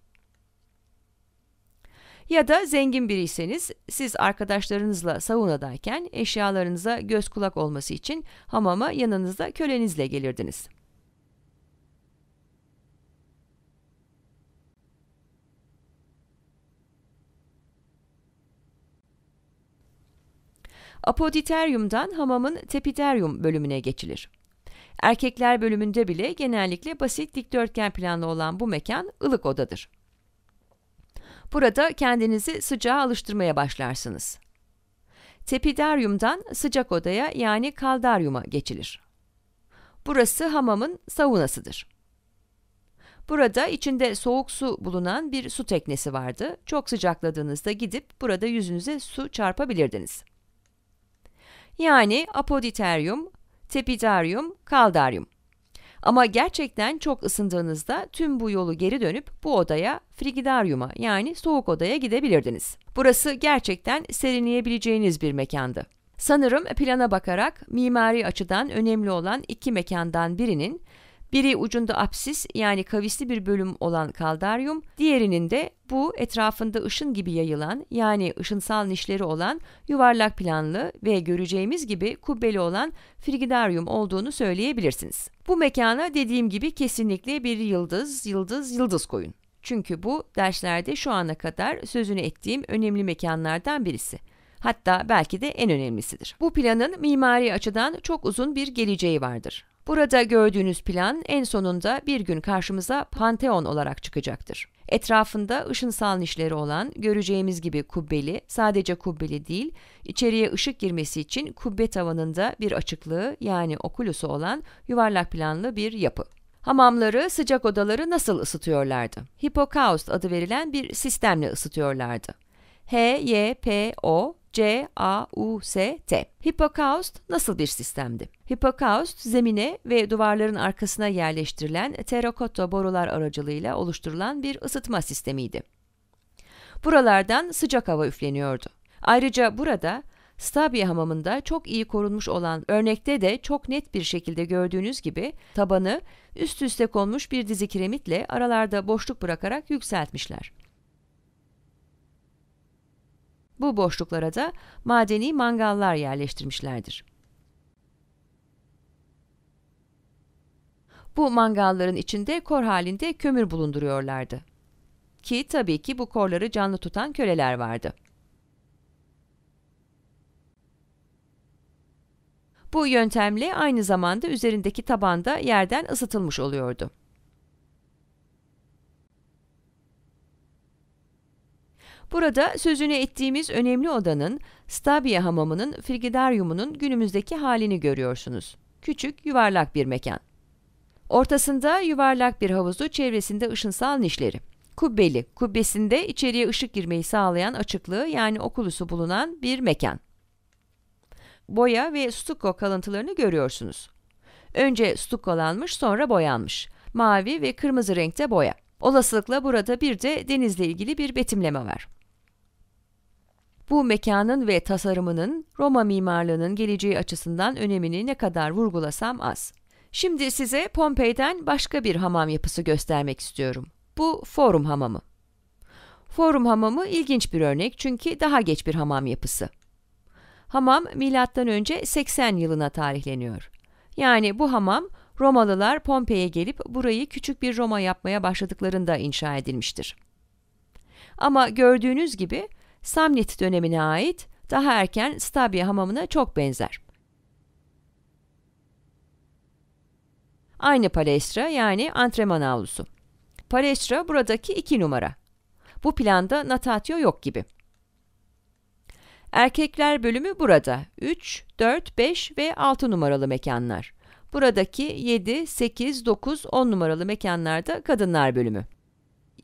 Speaker 1: Ya da zengin biriyseniz siz arkadaşlarınızla saunadayken eşyalarınıza göz kulak olması için hamama yanınızda kölenizle gelirdiniz. Apoditeryumdan hamamın tepiteryum bölümüne geçilir. Erkekler bölümünde bile genellikle basit dikdörtgen planlı olan bu mekan ılık odadır. Burada kendinizi sıcağa alıştırmaya başlarsınız. Tepidaryumdan sıcak odaya yani kaldaryuma geçilir. Burası hamamın saunasıdır. Burada içinde soğuk su bulunan bir su teknesi vardı. Çok sıcakladığınızda gidip burada yüzünüze su çarpabilirdiniz. Yani apoditeryum, tepidaryum, kaldaryum. Ama gerçekten çok ısındığınızda tüm bu yolu geri dönüp bu odaya frigidaryuma yani soğuk odaya gidebilirdiniz. Burası gerçekten serinleyebileceğiniz bir mekandı. Sanırım plana bakarak mimari açıdan önemli olan iki mekandan birinin biri ucunda apsis yani kavisli bir bölüm olan kaldaryum, diğerinin de bu etrafında ışın gibi yayılan yani ışınsal nişleri olan yuvarlak planlı ve göreceğimiz gibi kubbeli olan frigidaryum olduğunu söyleyebilirsiniz. Bu mekana dediğim gibi kesinlikle bir yıldız, yıldız, yıldız koyun. Çünkü bu derslerde şu ana kadar sözünü ettiğim önemli mekanlardan birisi. Hatta belki de en önemlisidir. Bu planın mimari açıdan çok uzun bir geleceği vardır. Burada gördüğünüz plan en sonunda bir gün karşımıza Pantheon olarak çıkacaktır. Etrafında ışın nişleri olan, göreceğimiz gibi kubbeli, sadece kubbeli değil, içeriye ışık girmesi için kubbe tavanında bir açıklığı yani okulusu olan yuvarlak planlı bir yapı. Hamamları, sıcak odaları nasıl ısıtıyorlardı? Hipokaust adı verilen bir sistemle ısıtıyorlardı. H, Y, P, O, C-A-U-S-T. Hipokaust nasıl bir sistemdi? Hipokaust, zemine ve duvarların arkasına yerleştirilen terakotta borular aracılığıyla oluşturulan bir ısıtma sistemiydi. Buralardan sıcak hava üfleniyordu. Ayrıca burada Stabia hamamında çok iyi korunmuş olan örnekte de çok net bir şekilde gördüğünüz gibi tabanı üst üste konmuş bir dizi kiremitle aralarda boşluk bırakarak yükseltmişler. Bu boşluklara da madeni mangallar yerleştirmişlerdir. Bu mangalların içinde kor halinde kömür bulunduruyorlardı. Ki tabii ki bu korları canlı tutan köleler vardı. Bu yöntemle aynı zamanda üzerindeki tabanda yerden ısıtılmış oluyordu. Burada sözünü ettiğimiz önemli odanın Stabia hamamının frigidaryumunun günümüzdeki halini görüyorsunuz. Küçük, yuvarlak bir mekan. Ortasında yuvarlak bir havuzu, çevresinde ışınsal nişleri. Kubbeli, kubbesinde içeriye ışık girmeyi sağlayan açıklığı yani okulusu bulunan bir mekan. Boya ve stucco kalıntılarını görüyorsunuz. Önce stuccolanmış sonra boyanmış. Mavi ve kırmızı renkte boya. Olasılıkla burada bir de denizle ilgili bir betimleme var bu mekanın ve tasarımının Roma mimarlığının geleceği açısından önemini ne kadar vurgulasam az. Şimdi size Pompei'den başka bir hamam yapısı göstermek istiyorum. Bu Forum Hamamı. Forum Hamamı ilginç bir örnek çünkü daha geç bir hamam yapısı. Hamam M.Ö. 80 yılına tarihleniyor. Yani bu hamam Romalılar Pompei'ye gelip burayı küçük bir Roma yapmaya başladıklarında inşa edilmiştir. Ama gördüğünüz gibi Samnit dönemine ait daha erken Stabia hamamına çok benzer. Aynı palestra yani antrenman avlusu. Palestra buradaki iki numara. Bu planda Natatio yok gibi. Erkekler bölümü burada. 3, 4, 5 ve 6 numaralı mekanlar. Buradaki 7, 8, 9, 10 numaralı mekanlarda kadınlar bölümü.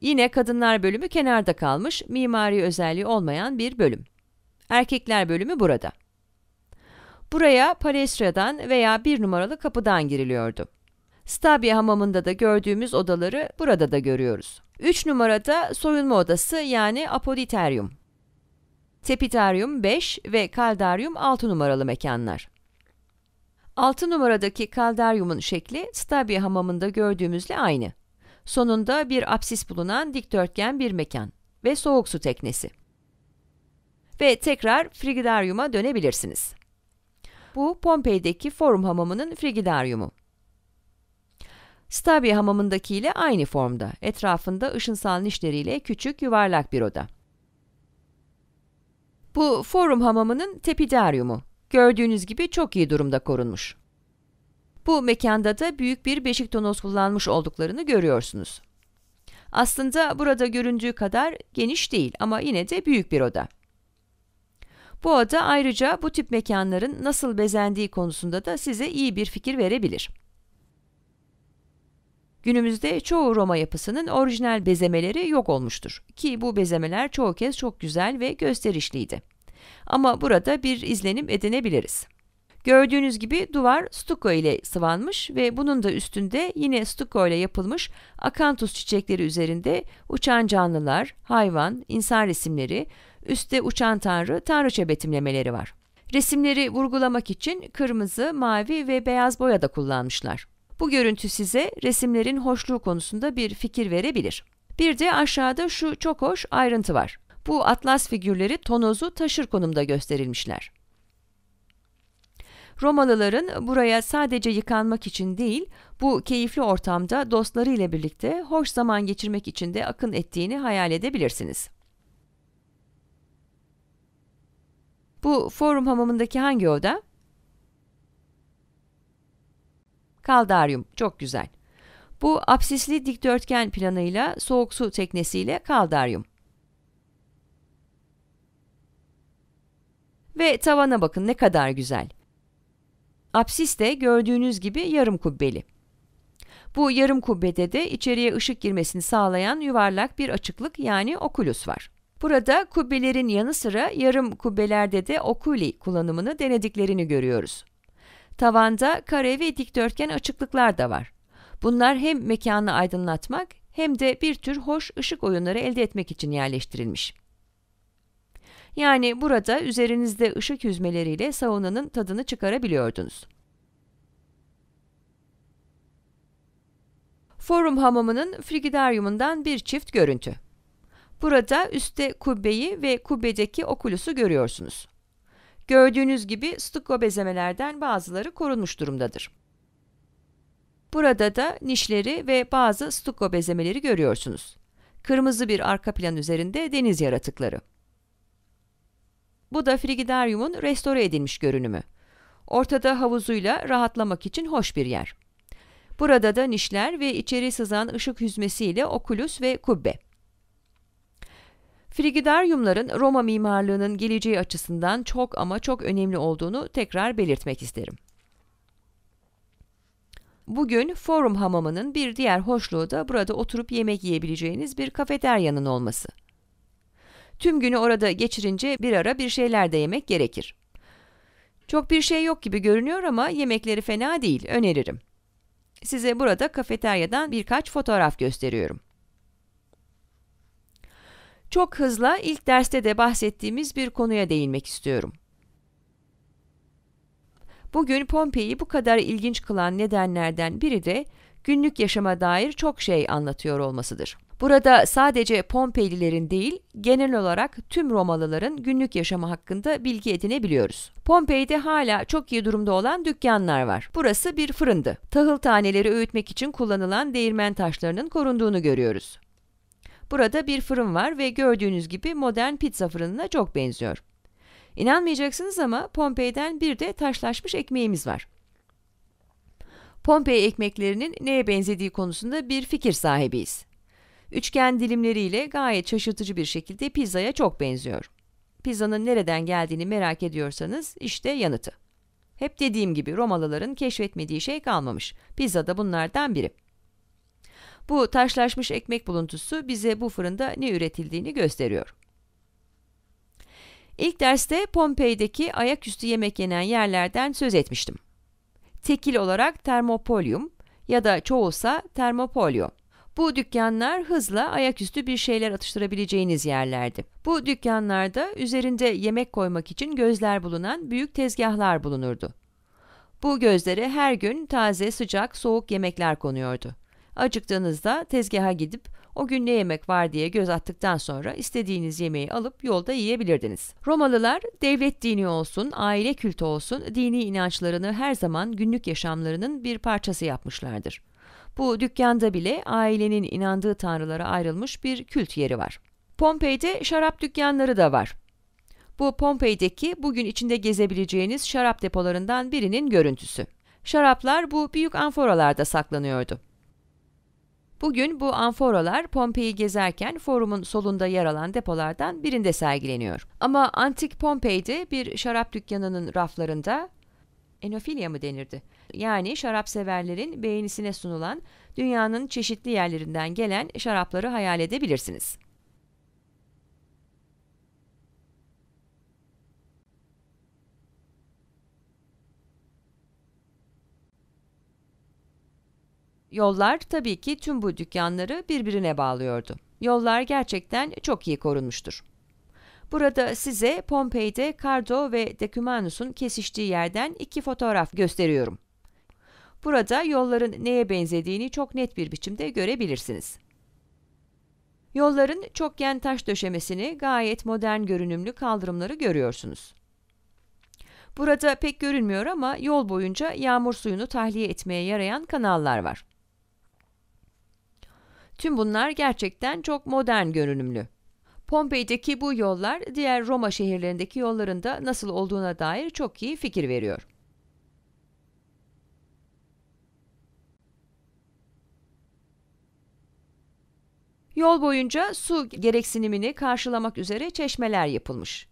Speaker 1: Yine kadınlar bölümü kenarda kalmış, mimari özelliği olmayan bir bölüm. Erkekler bölümü burada. Buraya palestradan veya bir numaralı kapıdan giriliyordu. Stabia hamamında da gördüğümüz odaları burada da görüyoruz. 3 numarada soyunma odası yani apoditerium, Tepitaryum 5 ve kaldaryum 6 numaralı mekanlar. 6 numaradaki kaldaryumun şekli Stabia hamamında gördüğümüzle aynı. Sonunda bir apsis bulunan dikdörtgen bir mekan ve soğuk su teknesi. Ve tekrar frigidarium'a dönebilirsiniz. Bu Pompei'deki forum hamamının frigidaryumu. Stabi hamamındaki ile aynı formda, etrafında ışınsal nişleriyle küçük yuvarlak bir oda. Bu forum hamamının tepidaryumu. Gördüğünüz gibi çok iyi durumda korunmuş. Bu mekanda da büyük bir beşik tonoz kullanmış olduklarını görüyorsunuz. Aslında burada göründüğü kadar geniş değil ama yine de büyük bir oda. Bu oda ayrıca bu tip mekanların nasıl bezendiği konusunda da size iyi bir fikir verebilir. Günümüzde çoğu Roma yapısının orijinal bezemeleri yok olmuştur ki bu bezemeler çoğu kez çok güzel ve gösterişliydi. Ama burada bir izlenim edinebiliriz. Gördüğünüz gibi duvar stuko ile sıvanmış ve bunun da üstünde yine stuko ile yapılmış akantus çiçekleri üzerinde uçan canlılar, hayvan, insan resimleri, üstte uçan tanrı, tanrıça betimlemeleri var. Resimleri vurgulamak için kırmızı, mavi ve beyaz boya da kullanmışlar. Bu görüntü size resimlerin hoşluğu konusunda bir fikir verebilir. Bir de aşağıda şu çok hoş ayrıntı var. Bu atlas figürleri tonozu taşır konumda gösterilmişler. Romalıların buraya sadece yıkanmak için değil, bu keyifli ortamda dostları ile birlikte hoş zaman geçirmek için de akın ettiğini hayal edebilirsiniz. Bu forum hamamındaki hangi oda? Kaldaryum, çok güzel. Bu apsisli dikdörtgen planıyla soğuk su teknesiyle kaldaryum. Ve tavana bakın ne kadar güzel. Apsis de gördüğünüz gibi yarım kubbeli. Bu yarım kubbede de içeriye ışık girmesini sağlayan yuvarlak bir açıklık yani okulus var. Burada kubbelerin yanı sıra yarım kubbelerde de okuli kullanımını denediklerini görüyoruz. Tavanda kare ve dikdörtgen açıklıklar da var. Bunlar hem mekanı aydınlatmak hem de bir tür hoş ışık oyunları elde etmek için yerleştirilmiş. Yani burada üzerinizde ışık yüzmeleriyle saunanın tadını çıkarabiliyordunuz. Forum hamamının frigidaryumundan bir çift görüntü. Burada üstte kubbeyi ve kubbedeki okulusu görüyorsunuz. Gördüğünüz gibi stuko bezemelerden bazıları korunmuş durumdadır. Burada da nişleri ve bazı stuko bezemeleri görüyorsunuz. Kırmızı bir arka plan üzerinde deniz yaratıkları. Bu da Frigidarium'un restore edilmiş görünümü. Ortada havuzuyla rahatlamak için hoş bir yer. Burada da nişler ve içeri sızan ışık hüzmesiyle okulus ve kubbe. Frigidaryumların Roma mimarlığının geleceği açısından çok ama çok önemli olduğunu tekrar belirtmek isterim. Bugün forum hamamının bir diğer hoşluğu da burada oturup yemek yiyebileceğiniz bir kafeteryanın olması. Tüm günü orada geçirince bir ara bir şeyler de yemek gerekir. Çok bir şey yok gibi görünüyor ama yemekleri fena değil, öneririm. Size burada kafeteryadan birkaç fotoğraf gösteriyorum. Çok hızla ilk derste de bahsettiğimiz bir konuya değinmek istiyorum. Bugün Pompei'yi bu kadar ilginç kılan nedenlerden biri de günlük yaşama dair çok şey anlatıyor olmasıdır. Burada sadece Pompeylilerin değil, genel olarak tüm Romalıların günlük yaşamı hakkında bilgi edinebiliyoruz. Pompey'de hala çok iyi durumda olan dükkanlar var. Burası bir fırındı. Tahıl taneleri öğütmek için kullanılan değirmen taşlarının korunduğunu görüyoruz. Burada bir fırın var ve gördüğünüz gibi modern pizza fırınına çok benziyor. İnanmayacaksınız ama Pompey'den bir de taşlaşmış ekmeğimiz var. Pompey ekmeklerinin neye benzediği konusunda bir fikir sahibiyiz. Üçgen dilimleriyle gayet şaşırtıcı bir şekilde pizzaya çok benziyor. Pizzanın nereden geldiğini merak ediyorsanız işte yanıtı. Hep dediğim gibi Romalıların keşfetmediği şey kalmamış. Pizza da bunlardan biri. Bu taşlaşmış ekmek buluntusu bize bu fırında ne üretildiğini gösteriyor. İlk derste Pompei'deki ayaküstü yemek yenen yerlerden söz etmiştim. Tekil olarak termopolyum ya da çoğulsa termopolyo bu dükkanlar hızla ayaküstü bir şeyler atıştırabileceğiniz yerlerdi. Bu dükkanlarda üzerinde yemek koymak için gözler bulunan büyük tezgahlar bulunurdu. Bu gözlere her gün taze, sıcak, soğuk yemekler konuyordu. Acıktığınızda tezgaha gidip o gün ne yemek var diye göz attıktan sonra istediğiniz yemeği alıp yolda yiyebilirdiniz. Romalılar devlet dini olsun, aile kültü olsun dini inançlarını her zaman günlük yaşamlarının bir parçası yapmışlardır. Bu dükkanda bile ailenin inandığı tanrılara ayrılmış bir kült yeri var. Pompei'de şarap dükkanları da var. Bu Pompei'deki bugün içinde gezebileceğiniz şarap depolarından birinin görüntüsü. Şaraplar bu büyük anforalarda saklanıyordu. Bugün bu anforalar Pompei'yi gezerken forumun solunda yer alan depolardan birinde sergileniyor. Ama antik Pompei'de bir şarap dükkanının raflarında enofilya mı denirdi? yani şarap severlerin beğenisine sunulan dünyanın çeşitli yerlerinden gelen şarapları hayal edebilirsiniz. Yollar tabii ki tüm bu dükkanları birbirine bağlıyordu. Yollar gerçekten çok iyi korunmuştur. Burada size Pompei'de Cardo ve Decumanus'un kesiştiği yerden iki fotoğraf gösteriyorum. Burada yolların neye benzediğini çok net bir biçimde görebilirsiniz. Yolların çokgen taş döşemesini gayet modern görünümlü kaldırımları görüyorsunuz. Burada pek görünmüyor ama yol boyunca yağmur suyunu tahliye etmeye yarayan kanallar var. Tüm bunlar gerçekten çok modern görünümlü. Pompei'deki bu yollar diğer Roma şehirlerindeki yollarında nasıl olduğuna dair çok iyi fikir veriyor. Yol boyunca su gereksinimini karşılamak üzere çeşmeler yapılmış.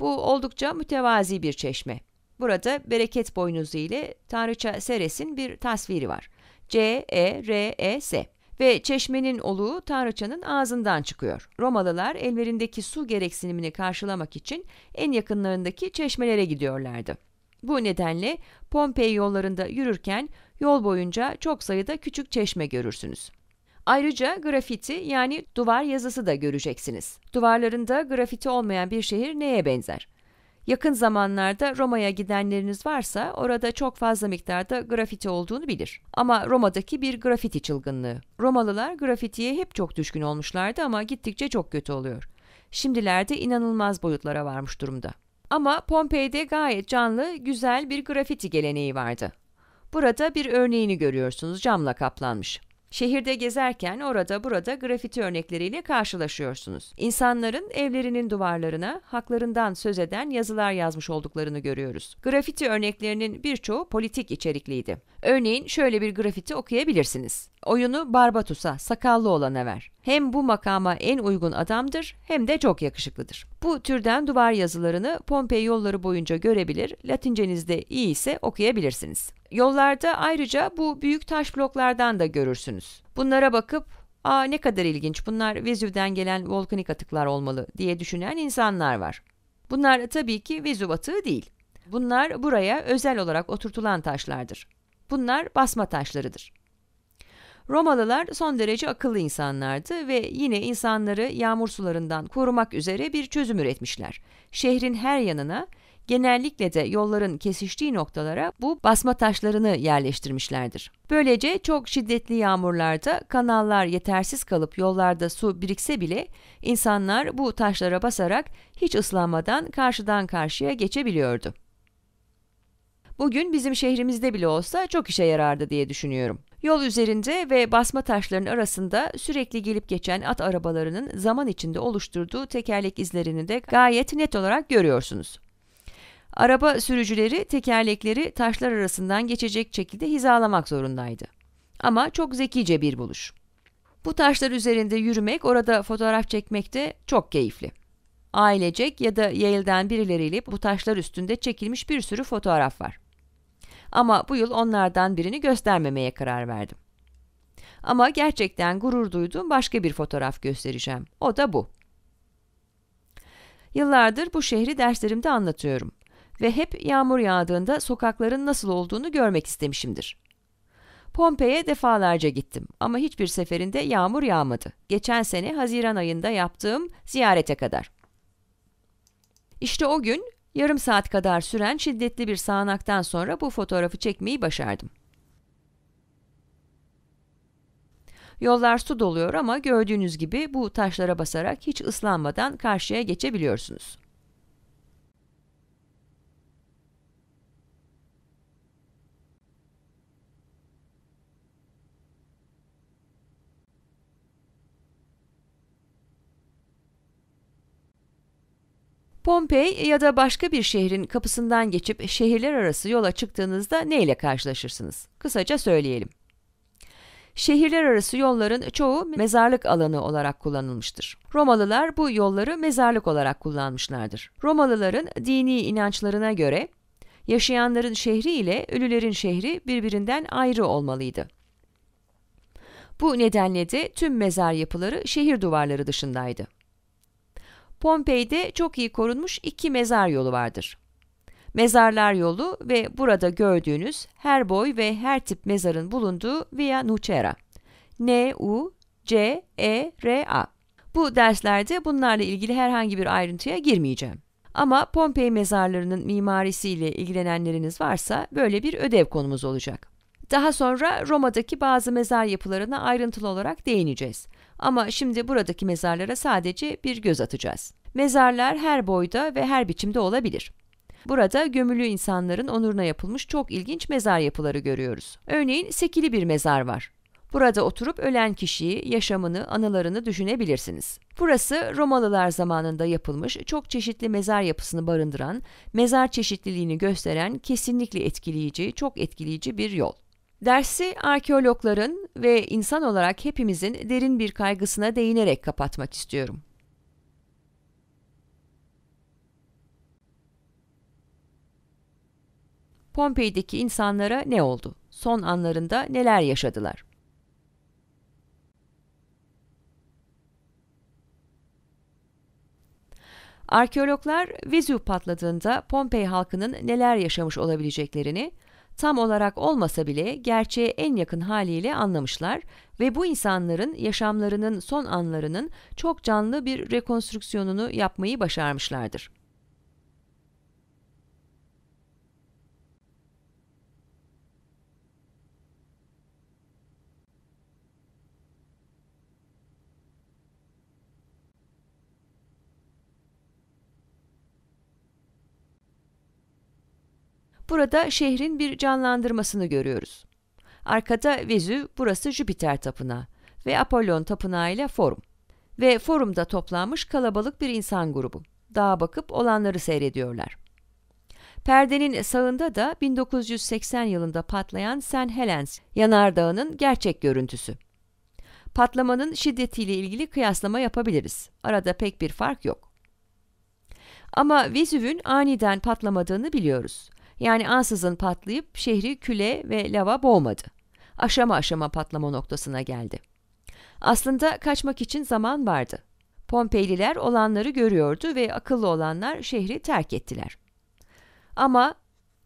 Speaker 1: Bu oldukça mütevazi bir çeşme. Burada bereket boynuzu ile Tanrıça Seres'in bir tasviri var. C, E, R, E, S. Ve çeşmenin oluğu Tanrıçanın ağzından çıkıyor. Romalılar ellerindeki su gereksinimini karşılamak için en yakınlarındaki çeşmelere gidiyorlardı. Bu nedenle Pompei yollarında yürürken yol boyunca çok sayıda küçük çeşme görürsünüz. Ayrıca grafiti yani duvar yazısı da göreceksiniz. Duvarlarında grafiti olmayan bir şehir neye benzer? Yakın zamanlarda Roma'ya gidenleriniz varsa orada çok fazla miktarda grafiti olduğunu bilir. Ama Roma'daki bir grafiti çılgınlığı. Romalılar grafitiye hep çok düşkün olmuşlardı ama gittikçe çok kötü oluyor. Şimdilerde inanılmaz boyutlara varmış durumda. Ama Pompei'de gayet canlı, güzel bir grafiti geleneği vardı. Burada bir örneğini görüyorsunuz camla kaplanmış. Şehirde gezerken orada burada grafiti örnekleriyle karşılaşıyorsunuz. İnsanların evlerinin duvarlarına haklarından söz eden yazılar yazmış olduklarını görüyoruz. Grafiti örneklerinin birçoğu politik içerikliydi. Örneğin şöyle bir grafiti okuyabilirsiniz. Oyunu Barbatus'a sakallı olana ver. Hem bu makama en uygun adamdır hem de çok yakışıklıdır. Bu türden duvar yazılarını Pompei yolları boyunca görebilir, Latincenizde iyi ise okuyabilirsiniz. Yollarda ayrıca bu büyük taş bloklardan da görürsünüz. Bunlara bakıp ''Aa ne kadar ilginç bunlar Vezüv'den gelen volkanik atıklar olmalı.'' diye düşünen insanlar var. Bunlar tabii ki Vezüv atığı değil. Bunlar buraya özel olarak oturtulan taşlardır. Bunlar basma taşlarıdır. Romalılar son derece akıllı insanlardı ve yine insanları yağmur sularından korumak üzere bir çözüm üretmişler. Şehrin her yanına, genellikle de yolların kesiştiği noktalara bu basma taşlarını yerleştirmişlerdir. Böylece çok şiddetli yağmurlarda kanallar yetersiz kalıp yollarda su birikse bile insanlar bu taşlara basarak hiç ıslanmadan karşıdan karşıya geçebiliyordu. Bugün bizim şehrimizde bile olsa çok işe yarardı diye düşünüyorum. Yol üzerinde ve basma taşların arasında sürekli gelip geçen at arabalarının zaman içinde oluşturduğu tekerlek izlerini de gayet net olarak görüyorsunuz. Araba sürücüleri tekerlekleri taşlar arasından geçecek şekilde hizalamak zorundaydı. Ama çok zekice bir buluş. Bu taşlar üzerinde yürümek, orada fotoğraf çekmek de çok keyifli. Ailecek ya da Yale'den birileriyle bu taşlar üstünde çekilmiş bir sürü fotoğraf var. Ama bu yıl onlardan birini göstermemeye karar verdim. Ama gerçekten gurur duyduğum başka bir fotoğraf göstereceğim. O da bu. Yıllardır bu şehri derslerimde anlatıyorum ve hep yağmur yağdığında sokakların nasıl olduğunu görmek istemişimdir. Pompei'ye defalarca gittim ama hiçbir seferinde yağmur yağmadı. Geçen sene Haziran ayında yaptığım ziyarete kadar. İşte o gün Yarım saat kadar süren şiddetli bir sağanaktan sonra bu fotoğrafı çekmeyi başardım. Yollar su doluyor ama gördüğünüz gibi bu taşlara basarak hiç ıslanmadan karşıya geçebiliyorsunuz. Pompey ya da başka bir şehrin kapısından geçip şehirler arası yola çıktığınızda ne ile karşılaşırsınız? Kısaca söyleyelim. Şehirler arası yolların çoğu mezarlık alanı olarak kullanılmıştır. Romalılar bu yolları mezarlık olarak kullanmışlardır. Romalıların dini inançlarına göre yaşayanların şehri ile ölülerin şehri birbirinden ayrı olmalıydı. Bu nedenle de tüm mezar yapıları şehir duvarları dışındaydı. Pompei'de çok iyi korunmuş iki mezar yolu vardır. Mezarlar yolu ve burada gördüğünüz her boy ve her tip mezarın bulunduğu Via Nucera. N-U-C-E-R-A. Bu derslerde bunlarla ilgili herhangi bir ayrıntıya girmeyeceğim. Ama Pompei mezarlarının mimarisiyle ilgilenenleriniz varsa böyle bir ödev konumuz olacak. Daha sonra Roma'daki bazı mezar yapılarına ayrıntılı olarak değineceğiz. Ama şimdi buradaki mezarlara sadece bir göz atacağız. Mezarlar her boyda ve her biçimde olabilir. Burada gömülü insanların onuruna yapılmış çok ilginç mezar yapıları görüyoruz. Örneğin sekili bir mezar var. Burada oturup ölen kişiyi, yaşamını, anılarını düşünebilirsiniz. Burası Romalılar zamanında yapılmış çok çeşitli mezar yapısını barındıran, mezar çeşitliliğini gösteren kesinlikle etkileyici, çok etkileyici bir yol. Dersi arkeologların ve insan olarak hepimizin derin bir kaygısına değinerek kapatmak istiyorum. Pompei'deki insanlara ne oldu? Son anlarında neler yaşadılar? Arkeologlar Vezüv patladığında Pompei halkının neler yaşamış olabileceklerini, tam olarak olmasa bile gerçeğe en yakın haliyle anlamışlar ve bu insanların yaşamlarının son anlarının çok canlı bir rekonstrüksiyonunu yapmayı başarmışlardır. Burada şehrin bir canlandırmasını görüyoruz. Arkada Vezüv, burası Jüpiter Tapınağı ve Apollon Tapınağı ile Forum. Ve Forum'da toplanmış kalabalık bir insan grubu. Dağa bakıp olanları seyrediyorlar. Perdenin sağında da 1980 yılında patlayan St. Helens yanardağının gerçek görüntüsü. Patlamanın şiddetiyle ilgili kıyaslama yapabiliriz. Arada pek bir fark yok. Ama Vezüv'ün aniden patlamadığını biliyoruz. Yani ansızın patlayıp şehri küle ve lava boğmadı. Aşama aşama patlama noktasına geldi. Aslında kaçmak için zaman vardı. Pompeyliler olanları görüyordu ve akıllı olanlar şehri terk ettiler. Ama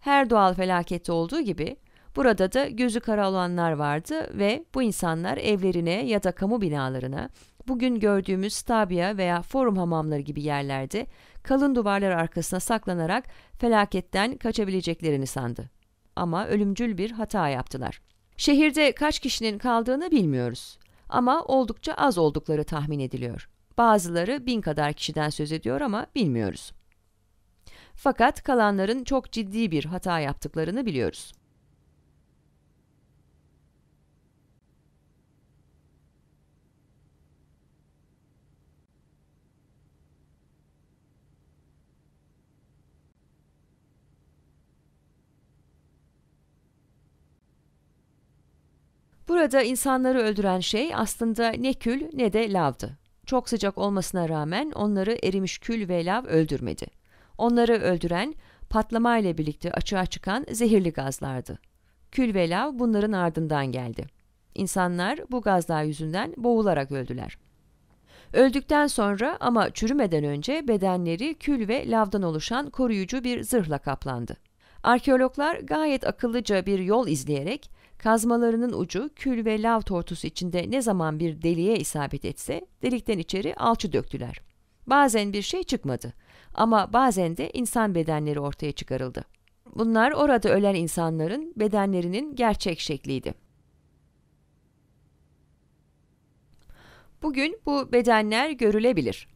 Speaker 1: her doğal felakette olduğu gibi burada da gözü kara olanlar vardı ve bu insanlar evlerine ya da kamu binalarına, bugün gördüğümüz stabia veya forum hamamları gibi yerlerde kalın duvarlar arkasına saklanarak felaketten kaçabileceklerini sandı. Ama ölümcül bir hata yaptılar. Şehirde kaç kişinin kaldığını bilmiyoruz ama oldukça az oldukları tahmin ediliyor. Bazıları bin kadar kişiden söz ediyor ama bilmiyoruz. Fakat kalanların çok ciddi bir hata yaptıklarını biliyoruz. Burada insanları öldüren şey aslında ne kül ne de lavdı. Çok sıcak olmasına rağmen onları erimiş kül ve lav öldürmedi. Onları öldüren patlama ile birlikte açığa çıkan zehirli gazlardı. Kül ve lav bunların ardından geldi. İnsanlar bu gazlar yüzünden boğularak öldüler. Öldükten sonra ama çürümeden önce bedenleri kül ve lavdan oluşan koruyucu bir zırhla kaplandı. Arkeologlar gayet akıllıca bir yol izleyerek Kazmalarının ucu kül ve lav tortusu içinde ne zaman bir deliğe isabet etse delikten içeri alçı döktüler. Bazen bir şey çıkmadı ama bazen de insan bedenleri ortaya çıkarıldı. Bunlar orada ölen insanların bedenlerinin gerçek şekliydi. Bugün bu bedenler görülebilir.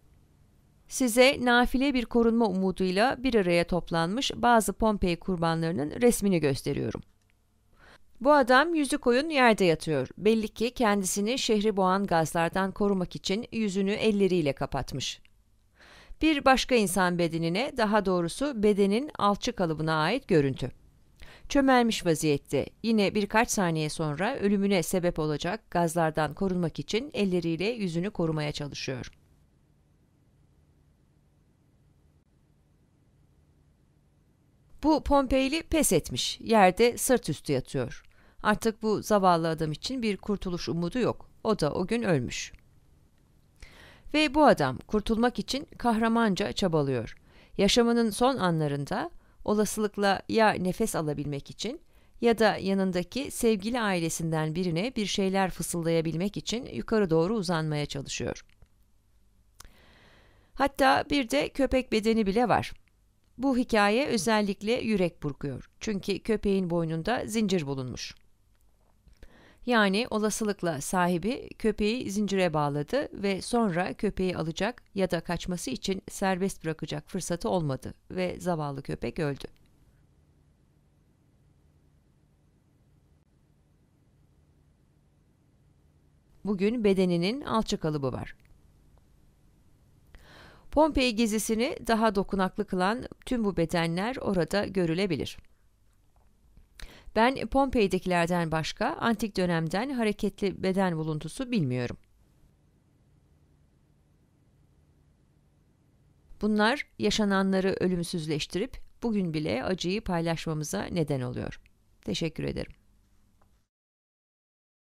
Speaker 1: Size nafile bir korunma umuduyla bir araya toplanmış bazı Pompei kurbanlarının resmini gösteriyorum. Bu adam yüzü koyun yerde yatıyor. Belli ki kendisini şehri boğan gazlardan korumak için yüzünü elleriyle kapatmış. Bir başka insan bedenine, daha doğrusu bedenin alçı kalıbına ait görüntü. Çömelmiş vaziyette yine birkaç saniye sonra ölümüne sebep olacak gazlardan korunmak için elleriyle yüzünü korumaya çalışıyor. Bu Pompeyli pes etmiş, yerde sırt üstü yatıyor. Artık bu zavallı adam için bir kurtuluş umudu yok. O da o gün ölmüş. Ve bu adam kurtulmak için kahramanca çabalıyor. Yaşamının son anlarında olasılıkla ya nefes alabilmek için ya da yanındaki sevgili ailesinden birine bir şeyler fısıldayabilmek için yukarı doğru uzanmaya çalışıyor. Hatta bir de köpek bedeni bile var. Bu hikaye özellikle yürek burkuyor. Çünkü köpeğin boynunda zincir bulunmuş. Yani olasılıkla sahibi köpeği zincire bağladı ve sonra köpeği alacak ya da kaçması için serbest bırakacak fırsatı olmadı ve zavallı köpek öldü. Bugün bedeninin alçı kalıbı var. Pompei gezisini daha dokunaklı kılan tüm bu bedenler orada görülebilir. Ben Pompei'dekilerden başka antik dönemden hareketli beden buluntusu bilmiyorum. Bunlar yaşananları ölümsüzleştirip bugün bile acıyı paylaşmamıza neden oluyor. Teşekkür ederim.